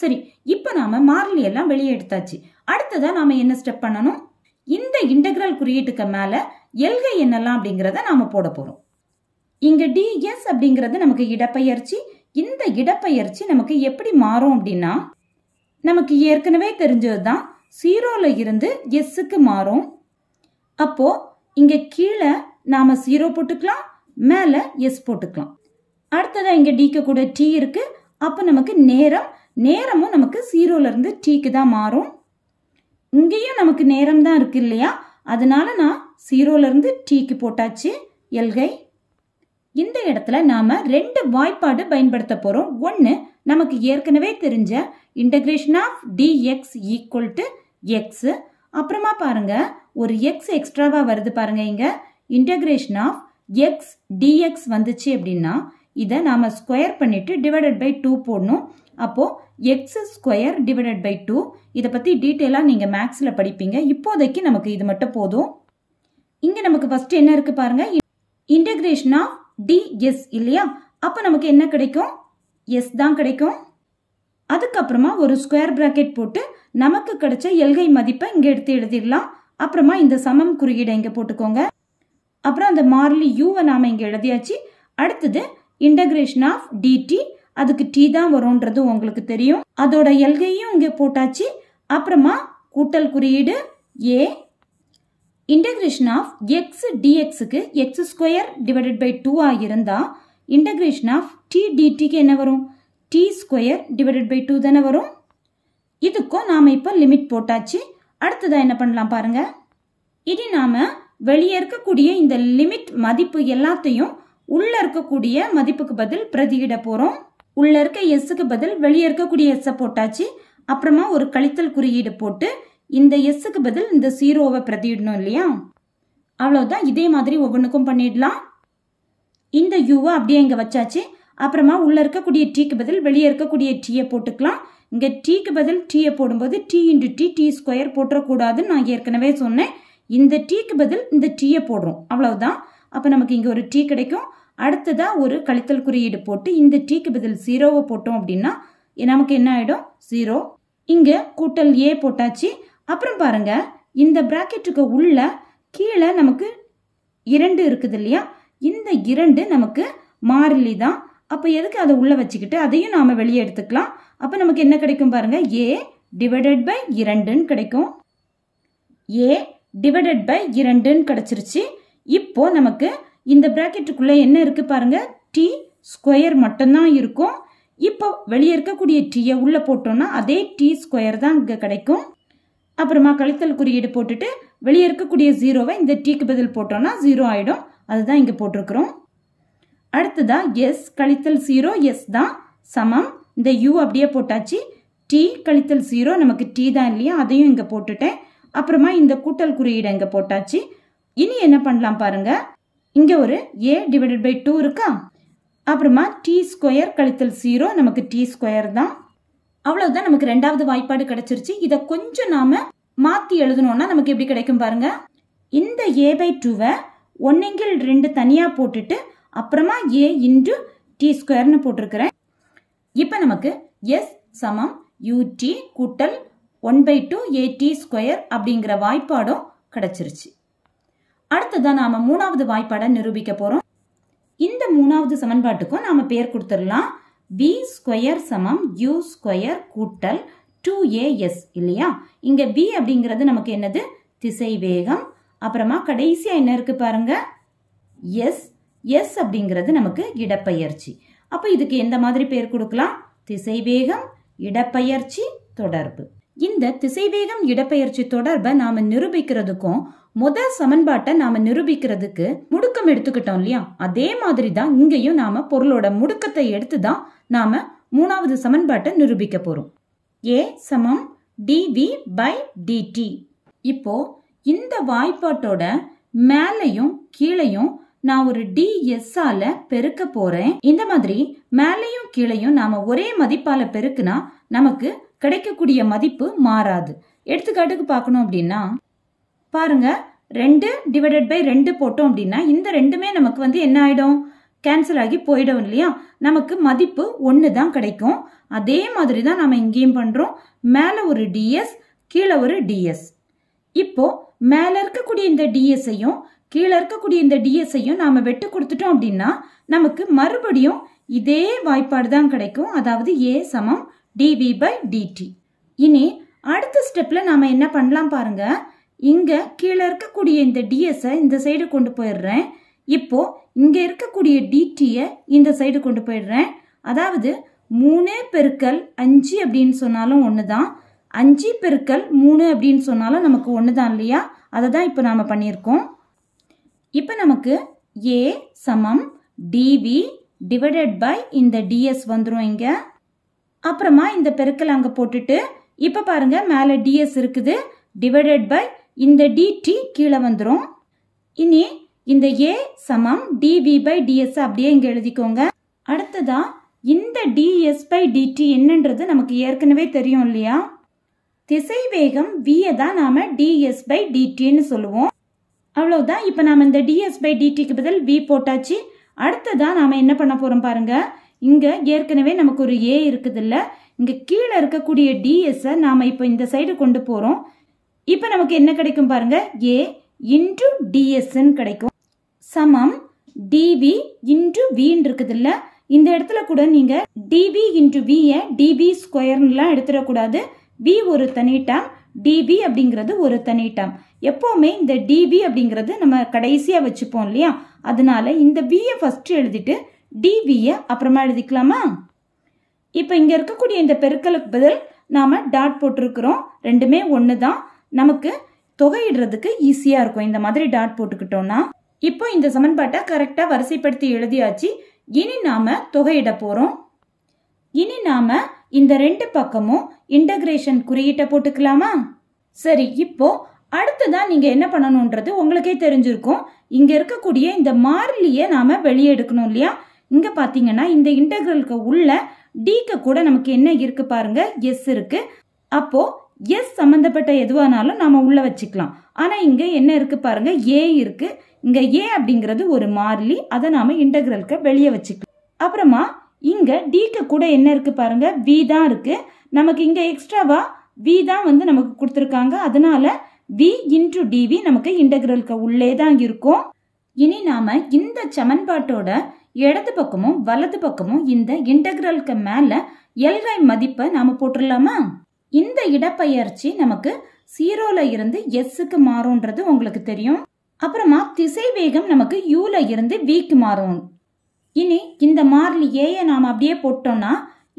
சரி இப்போ நாம் மாறிலியெல்லாம் வெளியே எடுத்தாச்சு அடுத்ததாக நாம் என்ன ஸ்டெப் பண்ணணும் இந்த இன்டகிரல் குறியீட்டுக்கு மேலே எல்கை என்னெல்லாம் அப்படிங்கிறத நாம் போட போகிறோம் இங்கே டிஎஸ் அப்படிங்கிறது நமக்கு இடப்பெயர்ச்சி இந்த இடப்பெயர்ச்சி நமக்கு எப்படி மாறும் அப்படின்னா நமக்கு ஏற்கனவே தெரிஞ்சது தான் ஜீரோவில் இருந்து எஸ்ஸுக்கு மாறும் அப்போது இங்க கீழே நாம ஜீரோ போட்டுக்கலாம் மேல எஸ் போட்டுக்கலாம் அடுத்ததா இங்க டிக்கு கூட டி இருக்கு அப்ப நமக்கு நேரம் நேரமும் நமக்கு ஜீரோல இருந்து டீக்கு தான் மாறும் இங்கேயும் நமக்கு நேரம் தான் இருக்கு இல்லையா அதனால நான் ஜீரோல இருந்து டீக்கு போட்டாச்சு எல்கை இந்த இடத்துல நாம ரெண்டு வாய்ப்பாடு பயன்படுத்த போறோம் ஒன்னு நமக்கு ஏற்கனவே தெரிஞ்ச integration of D X equal to X அப்புறமா பாருங்க ஒரு எக்ஸ் எக்ஸ்ட்ராவா வருது பாருங்க இங்க இன்டகிரேஷன் ஆஃப் எக்ஸ் டிஎக்ஸ் வந்துச்சு அப்படின்னா இதை நாம் ஸ்கொயர் பண்ணிவிட்டு டிவைடட் பை டூ போடணும் அப்போது X square divided by two இதை பற்றி டீட்டெயிலாக நீங்கள் மேக்ஸில் படிப்பீங்க இப்போதைக்கு நமக்கு இது மட்டும் போதும் இங்கே நமக்கு ஃபஸ்ட்டு என்ன இருக்குது பாருங்கள் இன்டகிரேஷன் ஆஃப் டிஎஸ் இல்லையா அப்போ நமக்கு என்ன கிடைக்கும் எஸ் தான் கிடைக்கும் அதுக்கப்புறமா ஒரு ஸ்கொயர் ப்ராக்கெட் போட்டு நமக்கு கிடைச்ச எல்கை மதிப்பை இங்கே எடுத்து எழுதிடலாம் அப்புறமா இந்த சமம் குறியீடை இங்கே போட்டுக்கோங்க அப்புறம் அந்த மார்லி யூவை நாம் இங்கே எழுதியாச்சு அடுத்தது இன்டகிரேஷன் ஆஃப் டிடி அதுக்கு டி தான் வரும்ன்றது உங்களுக்கு தெரியும் அதோட எல்கையும் இங்கே போட்டாச்சு அப்புறமா கூட்டல் குறியீடு ஏ இன்டகிரேஷன் ஆஃப் எக்ஸ் டிஎக்ஸுக்கு எக்ஸ் ஸ்கொயர் டிவைடட் பை டூவாக இருந்தால் இன்டகிரேஷன் ஆஃப் டி டிடிக்கு என்ன வரும் T square divided by two தானே வரும் இதுக்கும் நாம் இப்போ லிமிட் போட்டாச்சு அடுத்ததாக என்ன பண்ணலாம் பாருங்க இனி நாம் வெளியே இருக்கக்கூடிய இந்த லிமிட் மதிப்பு எல்லாத்தையும் உள்ளே இருக்கக்கூடிய மதிப்புக்கு பதில் பிரதியிட போகிறோம் உள்ளே இருக்க எஸ்ஸுக்கு பதில் வெளியே இருக்கக்கூடிய எஸ்ஸை போட்டாச்சு அப்புறமா ஒரு கழித்தல் குறியீடு போட்டு இந்த எஸ்ஸுக்கு பதில் இந்த சீரோவை பிரதியிடணும் இல்லையா அவ்வளவுதான் இதே மாதிரி ஒவ்வொன்றுக்கும் பண்ணிடலாம் இந்த யூவை அப்படியே இங்கே வச்சாச்சு அப்புறமா உள்ளே இருக்கக்கூடிய டீக்கு பதில் வெளியே இருக்கக்கூடிய டீயை போட்டுக்கலாம் இங்கே டீக்கு பதில் டீயை போடும்போது T into T T square போட்டுறக்கூடாதுன்னு நான் ஏற்கனவே சொன்னேன் இந்த டீக்கு பதில் இந்த டீயை போடுறோம் அவ்வளவுதான் அப்போ நமக்கு இங்கே ஒரு டீ கிடைக்கும் அடுத்ததாக ஒரு கழித்தல் குறியீடு போட்டு இந்த டீக்கு பதில் ஜீரோவை போட்டோம் அப்படின்னா நமக்கு என்ன ஆகிடும் ஜீரோ இங்கே கூட்டல் ஏ போட்டாச்சு அப்புறம் பாருங்க இந்த ப்ராக்கெட்டுக்கு உள்ள கீழே நமக்கு இரண்டு இருக்குது இல்லையா இந்த இரண்டு நமக்கு மாறிலி தான் அப்போ எதுக்கு அதை உள்ளே வச்சுக்கிட்டு அதையும் நாம் வெளியே எடுத்துக்கலாம் அப்போ நமக்கு என்ன கிடைக்கும் பாருங்கள் ஏ டிவைடட் பை இரண்டுன்னு கிடைக்கும் ஏ டிவைடட் பை இரண்டுன்னு கிடச்சிருச்சு இப்போது நமக்கு இந்த ப்ராக்கெட்டுக்குள்ளே என்ன இருக்குது பாருங்கள் டி ஸ்கொயர் மட்டும்தான் இருக்கும் இப்போ வெளியே இருக்கக்கூடிய டீயை உள்ளே போட்டோம்னா அதே டி ஸ்கொயர் தான் இங்கே கிடைக்கும் அப்புறமா கழித்தல் குறியீடு போட்டுட்டு வெளியே இருக்கக்கூடிய ஜீரோவை இந்த டீக்கு பதில் போட்டோம்னா ஜீரோ ஆகிடும் அதுதான் இங்கே போட்டிருக்கிறோம் அடுத்ததா எஸ் கழித்தல் ஜீரோ எஸ் தான் சமம் இந்த யூ அப்படியே போட்டாச்சு டி கழித்தல் ஜீரோ நமக்கு டி தான் இல்லையா அதையும் இங்கே போட்டுட்டேன் அப்புறமா இந்த கூட்டல் குறியீடை இங்கே போட்டாச்சு இனி என்ன பண்ணலாம் பாருங்க இங்கே ஒரு ஏ டிவைடட் பை டூ இருக்கா அப்புறமா டி ஸ்கொயர் கழித்தல் ஜீரோ நமக்கு டி ஸ்கொயர் தான் அவ்வளவுதான் நமக்கு ரெண்டாவது வாய்ப்பாடு கிடைச்சிருச்சு இதை கொஞ்சம் நாம மாற்றி எழுதணும்னா நமக்கு எப்படி கிடைக்கும் பாருங்க இந்த ஏ பை டூவை ஒன்னிங்கில் ரெண்டு தனியாக போட்டுட்டு அப்புறமா ஏ இன்டு டி ஸ்கொயர்னு போட்டிருக்கிறேன் இப்போ நமக்கு எஸ் சமம் யூடி கூட்டல் one by two A T square அப்படிங்கிற வாய்ப்பாடும் கிடைச்சிருச்சு அடுத்ததான் நாம் மூணாவது வாய்ப்பாடை நிரூபிக்க போகிறோம் இந்த மூணாவது சமன்பாட்டுக்கும் நாம் பேர் கொடுத்துடலாம் வி ஸ்கொயர் சமம் யூ ஸ்கொயர் கூட்டல் டூ ஏஎஸ் இல்லையா இங்கே வி அப்படிங்கிறது நமக்கு என்னது திசை வேகம் அப்புறமா கடைசியாக என்ன இருக்குது பாருங்க எஸ் எஸ் அப்படிங்கிறது நமக்கு இடப்பெயர்ச்சி அப்போ இதுக்கு எந்த மாதிரி பேர் கொடுக்கலாம் திசைவேகம் இடப்பெயர்ச்சி தொடர்பு இந்த திசைவேகம் இடப்பெயர்ச்சி தொடர்பை நாம நிரூபிக்கிறதுக்கும் முதல் சமன்பாட்டை நாம நிரூபிக்கிறதுக்கு முடுக்கம் எடுத்துக்கிட்டோம் இல்லையா அதே மாதிரி தான் இங்கேயும் நாம பொருளோட முடுக்கத்தை எடுத்து தான் நாம மூணாவது சமன்பாட்டை நிரூபிக்க போறோம் ஏ சமம் டிவி பை டிடி இப்போ இந்த வாய்ப்பாட்டோட மேலையும் கீழையும் நான் ஒரு டி எஸ்ஸால பெருக்க போறேன் இந்த மாதிரி மேலையும் கீழையும் நாம ஒரே மதிப்பால பெருக்குனா நமக்கு கிடைக்கக்கூடிய மதிப்பு மாறாது எடுத்துக்காட்டுக்கு பார்க்கணும் அப்படின்னா பாருங்க ரெண்டு டிவைடட் பை ரெண்டு போட்டோம் அப்படின்னா இந்த ரெண்டுமே நமக்கு வந்து என்ன ஆயிடும் கேன்சல் ஆகி போயிடும் இல்லையா நமக்கு மதிப்பு ஒன்று தான் கிடைக்கும் அதே மாதிரி தான் நம்ம இங்கேயும் பண்ணுறோம் மேலே ஒரு டிஎஸ் கீழே ஒரு டிஎஸ் இப்போ மேலே இருக்கக்கூடிய இந்த டிஎஸ்ஐயும் கீழே இருக்கக்கூடிய இந்த டிஎஸ்ஐயும் நாம் வெட்டு கொடுத்துட்டோம் அப்படின்னா நமக்கு மறுபடியும் இதே வாய்ப்பாடு தான் கிடைக்கும் அதாவது ஏ சமம் டிவி பை டிடி இனி அடுத்த ஸ்டெப்பில் நாம் என்ன பண்ணலாம் பாருங்க இங்கே கீழே இருக்கக்கூடிய இந்த டிஎஸ்ஐ இந்த சைடு கொண்டு போயிடுறேன் இப்போ இங்கே இருக்கக்கூடிய டிடியை இந்த சைடு கொண்டு போயிடுறேன் அதாவது மூணு பெருக்கல் அஞ்சு அப்படின்னு சொன்னாலும் ஒன்று தான் அஞ்சு பெருக்கல் மூணு அப்படின்னு சொன்னாலும் நமக்கு ஒன்று தான் இல்லையா அதை தான் இப்போ நாம் பண்ணியிருக்கோம் இப்போ நமக்கு ஏ சமம் டிவி டிவைடட் பை இந்த டிஎஸ் வந்துடும் இங்கே அப்புறமா இந்த பெருக்கல் அங்கே போட்டுட்டு இப்போ பாருங்க மேலே டிஎஸ் இருக்குது டிவைடட் பை இந்த டிடி கீழே வந்துடும் இனி இந்த ஏ சமம் டிவி பை ds அப்படியே இங்கே எழுதிக்கோங்க அடுத்ததா இந்த ds by டிடி என்னன்றது நமக்கு ஏற்கனவே தெரியும் இல்லையா திசைவேகம் வியை தான் நாம் by dt டிடின்னு சொல்லுவோம் அவ்வளவுதான் இப்போ நாம் இந்த டிஎஸ் பை டிடிக்கு பதில் வி போட்டாச்சு அடுத்ததான் நாம் என்ன பண்ண போகிறோம் பாருங்கள் இங்கே ஏற்கனவே நமக்கு ஒரு ஏ இருக்குது இல்லை இங்கே கீழே இருக்கக்கூடிய டிஎஸ்ஸை நாம் இப்போ இந்த சைடு கொண்டு போகிறோம் இப்போ நமக்கு என்ன கிடைக்கும் பாருங்க ஏ இன்டு டிஎஸ்ன்னு கிடைக்கும் சமம் டிவி இன்டு வின்னு இருக்குது இல்லை இந்த இடத்துல கூட நீங்கள் டிவி இன்டு வியை டிவி ஸ்கொயர்னுலாம் எடுத்துடக்கூடாது வி ஒரு தனி டேம் டிபி அப்படிங்கிறது ஒரு தனி டம் எப்போவுமே இந்த டிபி அப்படிங்கிறது நம்ம கடைசியாக வச்சுப்போம் இல்லையா அதனால இந்த வியை ஃபஸ்ட்டு எழுதிட்டு டிபியை அப்புறமா எழுதிக்கலாமா இப்போ இங்கே இருக்கக்கூடிய இந்த பெருக்கலுக்கு பதில் நாம் டாட் போட்டிருக்கிறோம் ரெண்டுமே ஒன்று தான் நமக்கு தொகையிடுறதுக்கு ஈஸியாக இருக்கும் இந்த மாதிரி டாட் போட்டுக்கிட்டோம்னா இப்போ இந்த சமன்பாட்டை கரெக்டாக வரிசைப்படுத்தி எழுதியாச்சு இனி நாம் தொகையிட போகிறோம் இனி நாம் இந்த ரெண்டு பக்கமும் இன்டகிரேஷன் குறியீட்டை போட்டுக்கலாமா சரி இப்போ அடுத்ததான் நீங்க என்ன பண்ணணும்ன்றது உங்களுக்கே தெரிஞ்சிருக்கும் இங்க இருக்கக்கூடிய இந்த மாறிலியை நாம வெளியே எடுக்கணும் இல்லையா இங்க பாத்தீங்கன்னா இந்த இன்டகிரலுக்கு உள்ள டிக்கு கூட நமக்கு என்ன இருக்கு பாருங்க எஸ் இருக்கு அப்போ எஸ் சம்பந்தப்பட்ட எதுவானாலும் நாம உள்ள வச்சுக்கலாம் ஆனா இங்க என்ன இருக்கு பாருங்க ஏ இருக்கு இங்க ஏ அப்படிங்கிறது ஒரு மாறிலி அதை நாம இன்டகிரலுக்கு வெளியே வச்சுக்கலாம் அப்புறமா இங்கே டிக்கு கூட என்ன இருக்குது பாருங்கள் வி தான் இருக்குது நமக்கு இங்கே எக்ஸ்ட்ராவாக வி தான் வந்து நமக்கு கொடுத்துருக்காங்க அதனால வி இன்ட்ரு டிவி நமக்கு இன்டகிரலுக்கு உள்ளே தான் இருக்கும் இனி நாம் இந்த சமன்பாட்டோட இடது பக்கமும் வலது பக்கமும் இந்த இன்டகிரலுக்கு மேலே எல்கை மதிப்பை நாம் போட்டுடலாமா இந்த இடப்பெயர்ச்சி நமக்கு சீரோவில் இருந்து எஸ்ஸுக்கு மாறும்ன்றது உங்களுக்கு தெரியும் அப்புறமா திசை வேகம் நமக்கு யூவில் இருந்து விக்கு மாறும் இனி இந்த மாறிலி ஏயை நாம் அப்படியே போட்டோம்னா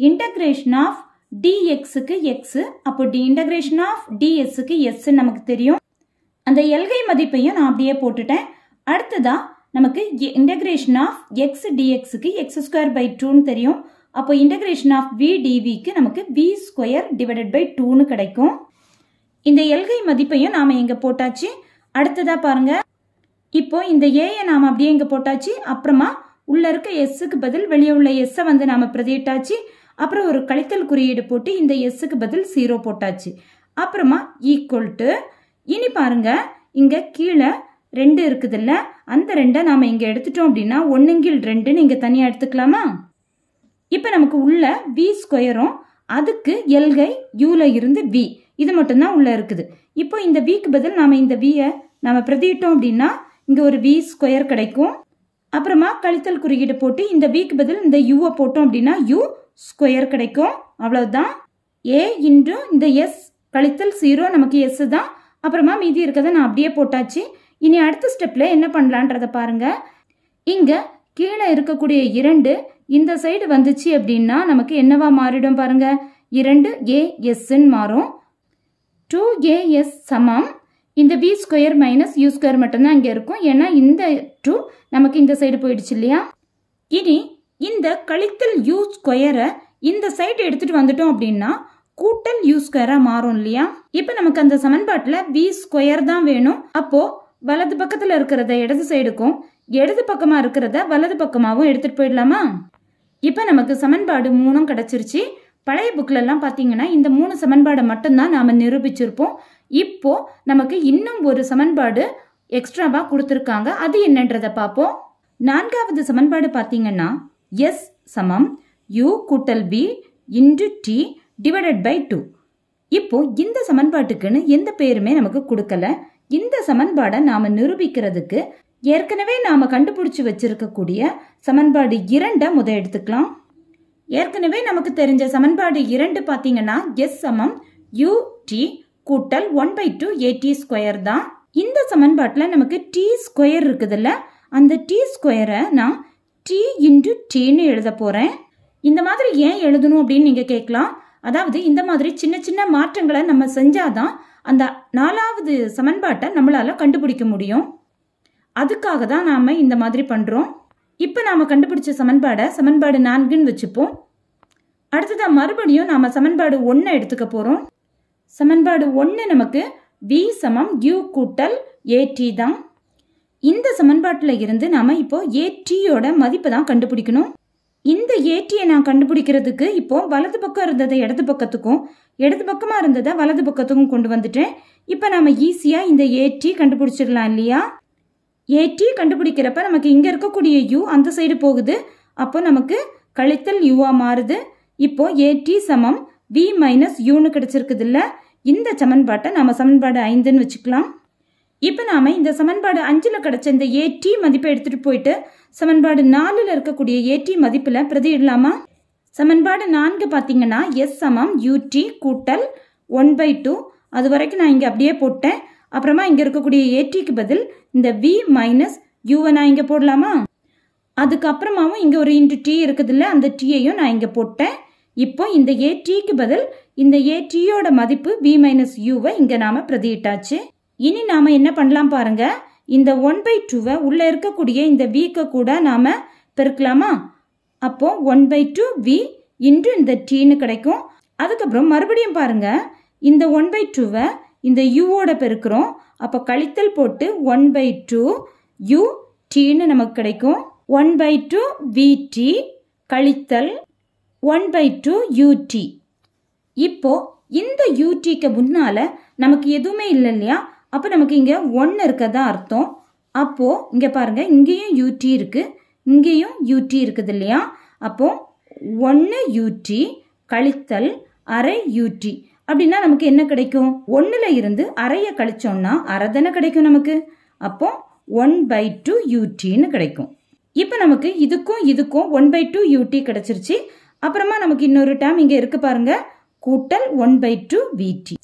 இன்டகிரேஷன் ஆஃப் டிஎக்ஸுக்கு எக்ஸு அப்போ டி இன்டகிரேஷன் ஆஃப் டிஎஸ்ஸுக்கு எஸ் நமக்கு தெரியும் அந்த எல்கை மதிப்பையும் நான் அப்படியே போட்டுட்டேன் அடுத்ததா நமக்கு இன்டகிரேஷன் ஆஃப் எக்ஸ் டிஎக்ஸுக்கு எக்ஸ் ஸ்கொயர் பை டூன்னு தெரியும் அப்போ இன்டகிரேஷன் ஆஃப் வி டிவிக்கு நமக்கு வி ஸ்கொயர் டிவைடட் பை டூன்னு கிடைக்கும் இந்த எல்கை மதிப்பையும் நாம் இங்கே போட்டாச்சு அடுத்ததாக பாருங்கள் இப்போ இந்த ஏயை நாம் அப்படியே இங்கே போட்டாச்சு அப்புறமா உள்ளே இருக்க எஸ்ஸுக்கு பதில் வெளியே உள்ள எஸ்ஸை வந்து நாம் பிரதியிட்டாச்சு அப்புறம் ஒரு கழித்தல் குறியீடு போட்டு இந்த எஸ்ஸுக்கு பதில் ஜீரோ போட்டாச்சு அப்புறமா ஈக்குவல் டு இனி பாருங்க இங்கே கீழே ரெண்டு இருக்குதுல்ல அந்த ரெண்டை நாம் இங்கே எடுத்துட்டோம் அப்படின்னா ஒன்னுங்கில் ரெண்டுன்னு இங்கே தனியாக எடுத்துக்கலாமா இப்போ நமக்கு உள்ள வி ஸ்கொயரும் அதுக்கு எல்கை யூல இருந்து வி இது மட்டும்தான் உள்ளே இருக்குது இப்போ இந்த விக்கு பதில் நாம் இந்த வியை நாம பிரதியிட்டோம் அப்படின்னா இங்கே ஒரு வி ஸ்கொயர் கிடைக்கும் அப்புறமா கழித்தல் குறியீடு போட்டு இந்த வீக் பதில் இந்த யூவை போட்டோம் அப்படின்னா யூ ஸ்கொயர் கிடைக்கும் அவ்வளவுதான் ஏ இன்ட்ரு இந்த எஸ் கழித்தல் ஜீரோ நமக்கு எஸ் தான் அப்புறமா மீதி இருக்கிறத நான் அப்படியே போட்டாச்சு இனி அடுத்த ஸ்டெப்பில் என்ன பண்ணலான்றத பாருங்கள் இங்கே கீழே இருக்கக்கூடிய இரண்டு இந்த சைடு வந்துச்சு அப்படின்னா நமக்கு என்னவா மாறிடும் பாருங்க இரண்டு ஏ எஸ்ன்னு மாறும் டூ ஏஎஸ் சமம் இந்த V square minus U square மட்டும்தான் இங்கே இருக்கும் ஏன்னா இந்த டூ நமக்கு இந்த சைடு போயிடுச்சு இல்லையா இனி இந்த கழித்தல் யூ ஸ்கொயரை இந்த சைடு எடுத்துகிட்டு வந்துட்டோம் அப்படின்னா கூட்டல் யூ ஸ்கொயரா மாறும் இல்லையா இப்போ நமக்கு அந்த சமன்பாட்டில் வி ஸ்கொயர் தான் வேணும் அப்போது வலது பக்கத்தில் இருக்கிறத இடது சைடுக்கும் இடது பக்கமாக இருக்கிறத வலது பக்கமாகவும் எடுத்துகிட்டு போயிடலாமா இப்போ நமக்கு சமன்பாடு மூணும் கிடைச்சிருச்சு பழைய எல்லாம் பார்த்தீங்கன்னா இந்த மூணு சமன்பாடை மட்டும்தான் நாம் நிரூபிச்சிருப்போம் இப்போ நமக்கு இன்னும் ஒரு சமன்பாடு எக்ஸ்ட்ராவாக கொடுத்துருக்காங்க அது என்னன்றதை பார்ப்போம் நான்காவது சமன்பாடு பார்த்தீங்கன்னா எஸ் சமம் யூ கூட்டல் V into T divided by two இப்போ இந்த சமன்பாட்டுக்குன்னு எந்த பேருமே நமக்கு கொடுக்கல இந்த சமன்பாடை நாம் நிரூபிக்கிறதுக்கு ஏற்கனவே நாம் கண்டுபிடிச்சி வச்சிருக்கக்கூடிய சமன்பாடு இரண்டை முத எடுத்துக்கலாம் ஏற்கனவே நமக்கு தெரிஞ்ச சமன்பாடு இரண்டு பார்த்தீங்கன்னா எஸ் சமம் யூ டி கூட்டல் one by two A T square தான் இந்த சமன்பாட்டில் நமக்கு டி ஸ்கொயர் இருக்குதுல்ல அந்த டி ஸ்கொயரை நான் டி இன்டு டீன்னு எழுத போகிறேன் இந்த மாதிரி ஏன் எழுதணும் அப்படின்னு நீங்கள் கேட்கலாம் அதாவது இந்த மாதிரி சின்ன சின்ன மாற்றங்களை நம்ம செஞ்சாதான் அந்த நாலாவது சமன்பாட்டை நம்மளால் கண்டுபிடிக்க முடியும் அதுக்காக தான் நாம் இந்த மாதிரி பண்ணுறோம் இப்போ நாம் கண்டுபிடிச்ச சமன்பாடை சமன்பாடு நான்குன்னு வச்சுப்போம் அடுத்ததாக மறுபடியும் நாம் சமன்பாடு ஒன்றை எடுத்துக்க போகிறோம் சமன்பாடு ஒன்று நமக்கு வி சமம் கியூ கூட்டல் ஏடி தான் இந்த சமன்பாட்டில் இருந்து நாம் இப்போ ஏடியோட மதிப்பு தான் கண்டுபிடிக்கணும் இந்த ஏடியை நான் கண்டுபிடிக்கிறதுக்கு இப்போ வலது பக்கம் இருந்ததை இடது பக்கத்துக்கும் இடது பக்கமாக இருந்ததை வலது பக்கத்துக்கும் கொண்டு வந்துட்டேன் இப்போ நாம் ஈஸியாக இந்த ஏடி கண்டுபிடிச்சிடலாம் இல்லையா ஏடி கண்டுபிடிக்கிறப்ப நமக்கு இங்கே இருக்கக்கூடிய யூ அந்த சைடு போகுது அப்போ நமக்கு கழித்தல் யூவாக மாறுது இப்போ ஏடி சமம் வி மைனஸ் யூன்னு கிடச்சிருக்குது இல்லை இந்த சமன்பாட்டை நம்ம சமன்பாடு ஐந்துன்னு வச்சுக்கலாம் இப்போ நாம் இந்த சமன்பாடு அஞ்சில் கிடச்ச இந்த ஏடி மதிப்பை எடுத்துகிட்டு போயிட்டு சமன்பாடு நாலில் இருக்கக்கூடிய ஏடி மதிப்பில் பிரதியிடலாமா சமன்பாடு நான்கு பார்த்தீங்கன்னா எஸ் சமம் யூடி கூட்டல் ஒன் பை டூ அது வரைக்கும் நான் இங்கே அப்படியே போட்டேன் அப்புறமா இங்கே இருக்கக்கூடிய ஏடிக்கு பதில் இந்த வி மைனஸ் யூவை நான் இங்கே போடலாமா அதுக்கப்புறமாவும் இங்கே ஒரு இன்ட்டு டி இருக்குதுல்ல அந்த டீயையும் நான் இங்கே போட்டேன் இப்போ இந்த ஏடிக்கு பதில் இந்த ஏடியோட மதிப்பு வி மைனஸ் யூவை இங்கே நாம் பிரதியிட்டாச்சு இனி நாம் என்ன பண்ணலாம் பாருங்க இந்த ஒன் பை டூவை உள்ளே இருக்கக்கூடிய இந்த விக்கு கூட நாம் பெருக்கலாமா அப்போ one by two V into இந்த டீன்னு கிடைக்கும் அதுக்கப்புறம் மறுபடியும் பாருங்க இந்த ஒன் பை டூவை இந்த யூவோட பெருக்கிறோம் அப்போ கழித்தல் போட்டு ஒன் பை டூ யூ டீன்னு நமக்கு கிடைக்கும் one by two V T கழித்தல் ஒன் பை டூ யூடி இப்போ இந்த யூடிக்கு முன்னால் நமக்கு எதுவுமே இல்லை இல்லையா அப்போ நமக்கு இங்கே ஒன்று இருக்கதா அர்த்தம் அப்போது இங்கே பாருங்கள் இங்கேயும் யூடி இருக்கு இங்கேயும் யூடி இருக்குது இல்லையா அப்போது ஒன்று யூடி கழித்தல் அரை யூடி அப்படின்னா நமக்கு என்ன கிடைக்கும் ஒன்றில் இருந்து அறையை கழிச்சோம்னா அரை தானே கிடைக்கும் நமக்கு அப்போ ஒன் பை டூ யூடின்னு கிடைக்கும் இப்போ நமக்கு இதுக்கும் இதுக்கும் ஒன் பை டூ யூடி கிடைச்சிருச்சு அப்புறமா நமக்கு இன்னொரு டேம் இங்கே இருக்கு பாருங்க கூட்டல் ஒன் பை டூ விடி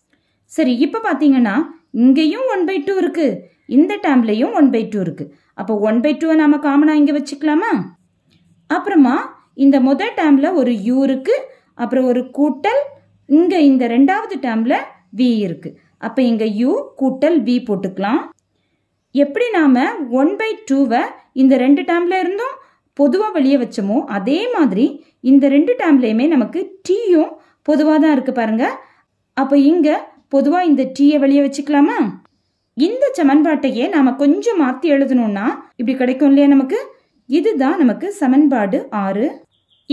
சரி இப்போ பார்த்தீங்கன்னா இங்கேயும் ஒன் பை டூ இருக்கு இந்த டேம்லேயும் ஒன் பை டூ இருக்கு அப்போ ஒன் பை டூவை நாம காமனாக இங்கே வச்சுக்கலாமா அப்புறமா இந்த முதல் டேம்ல ஒரு யூ இருக்கு அப்புறம் ஒரு கூட்டல் இங்கே இந்த ரெண்டாவது டேம்ல வி இருக்கு அப்போ இங்கே யூ கூட்டல் வி போட்டுக்கலாம் எப்படி நாம் ஒன் பை டூவை இந்த ரெண்டு டேம்ல இருந்தும் பொதுவாக வெளியே வச்சோமோ அதே மாதிரி இந்த ரெண்டு டேம்லேயுமே நமக்கு டீயும் பொதுவாக தான் இருக்குது பாருங்கள் அப்போ இங்கே பொதுவாக இந்த டீயை வெளியே வச்சுக்கலாமா இந்த சமன்பாட்டையே நாம் கொஞ்சம் மாற்றி எழுதணும்னா இப்படி கிடைக்கும் இல்லையா நமக்கு இதுதான் நமக்கு சமன்பாடு ஆறு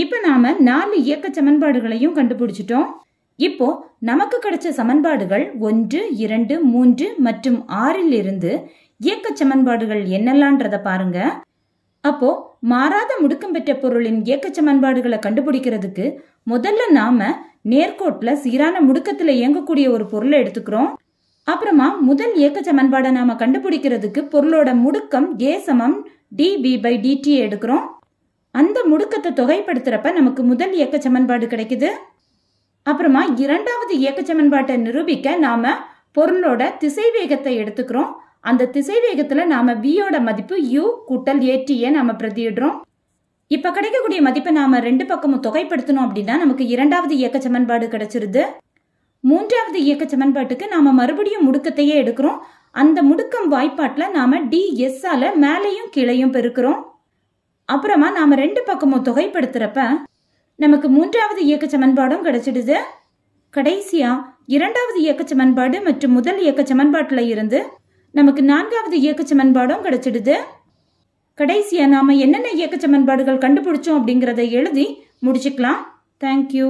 இப்போ நாம் நாலு இயக்க சமன்பாடுகளையும் கண்டுபிடிச்சிட்டோம் இப்போ நமக்கு கிடைச்ச சமன்பாடுகள் ஒன்று இரண்டு மூன்று மற்றும் ஆறில் இருந்து இயக்க சமன்பாடுகள் என்னெல்லான்றதை பாருங்கள் அப்போ மாறாத முடுக்கம் பெற்ற பொருளின் இயக்க சமன்பாடுகளை கண்டுபிடிக்கிறதுக்கு முதல்ல நாம நேர்கோட்ல சீரான முடுக்கத்துல இயங்கக்கூடிய ஒரு பொருளை எடுத்துக்கிறோம் அப்புறமா முதல் இயக்க சமன்பாடை நாம கண்டுபிடிக்கிறதுக்கு பொருளோட முடுக்கம் ஏ சமம் டிபி பை டிடி எடுக்கிறோம் அந்த முடுக்கத்தை தொகைப்படுத்துறப்ப நமக்கு முதல் இயக்க சமன்பாடு கிடைக்குது அப்புறமா இரண்டாவது இயக்க சமன்பாட்டை நிரூபிக்க நாம பொருளோட திசைவேகத்தை எடுத்துக்கிறோம் அந்த திசை வேகத்துல நாம் வியோட மதிப்பு யூ கூட்டல் ஏடிஏ நாம் பிரதியிடுறோம் இப்போ கிடைக்கக்கூடிய மதிப்பை நாம் ரெண்டு பக்கமும் தொகைப்படுத்தணும் அப்படின்னா நமக்கு இரண்டாவது இயக்க சமன்பாடு கிடைச்சிருது மூன்றாவது இயக்க சமன்பாட்டுக்கு நாம் மறுபடியும் முடுக்கத்தையே எடுக்கிறோம் அந்த முடுக்கம் வாய்ப்பாட்டில் நாம் டிஎஸ்ஸால் மேலேயும் கீழையும் பெருக்கிறோம் அப்புறமா நாம் ரெண்டு பக்கமும் தொகைப்படுத்துகிறப்ப நமக்கு மூன்றாவது இயக்க சமன்பாடும் கிடைச்சிடுது கடைசியாக இரண்டாவது இயக்க சமன்பாடு மற்றும் முதல் இயக்க சமன்பாட்டில் இருந்து நமக்கு நான்காவது இயக்க சமன்பாடும் கிடைச்சிடுது கடைசியாக நாம் என்னென்ன இயக்க சமன்பாடுகள் கண்டுபிடிச்சோம் அப்படிங்கிறத எழுதி முடிச்சுக்கலாம் தேங்க்யூ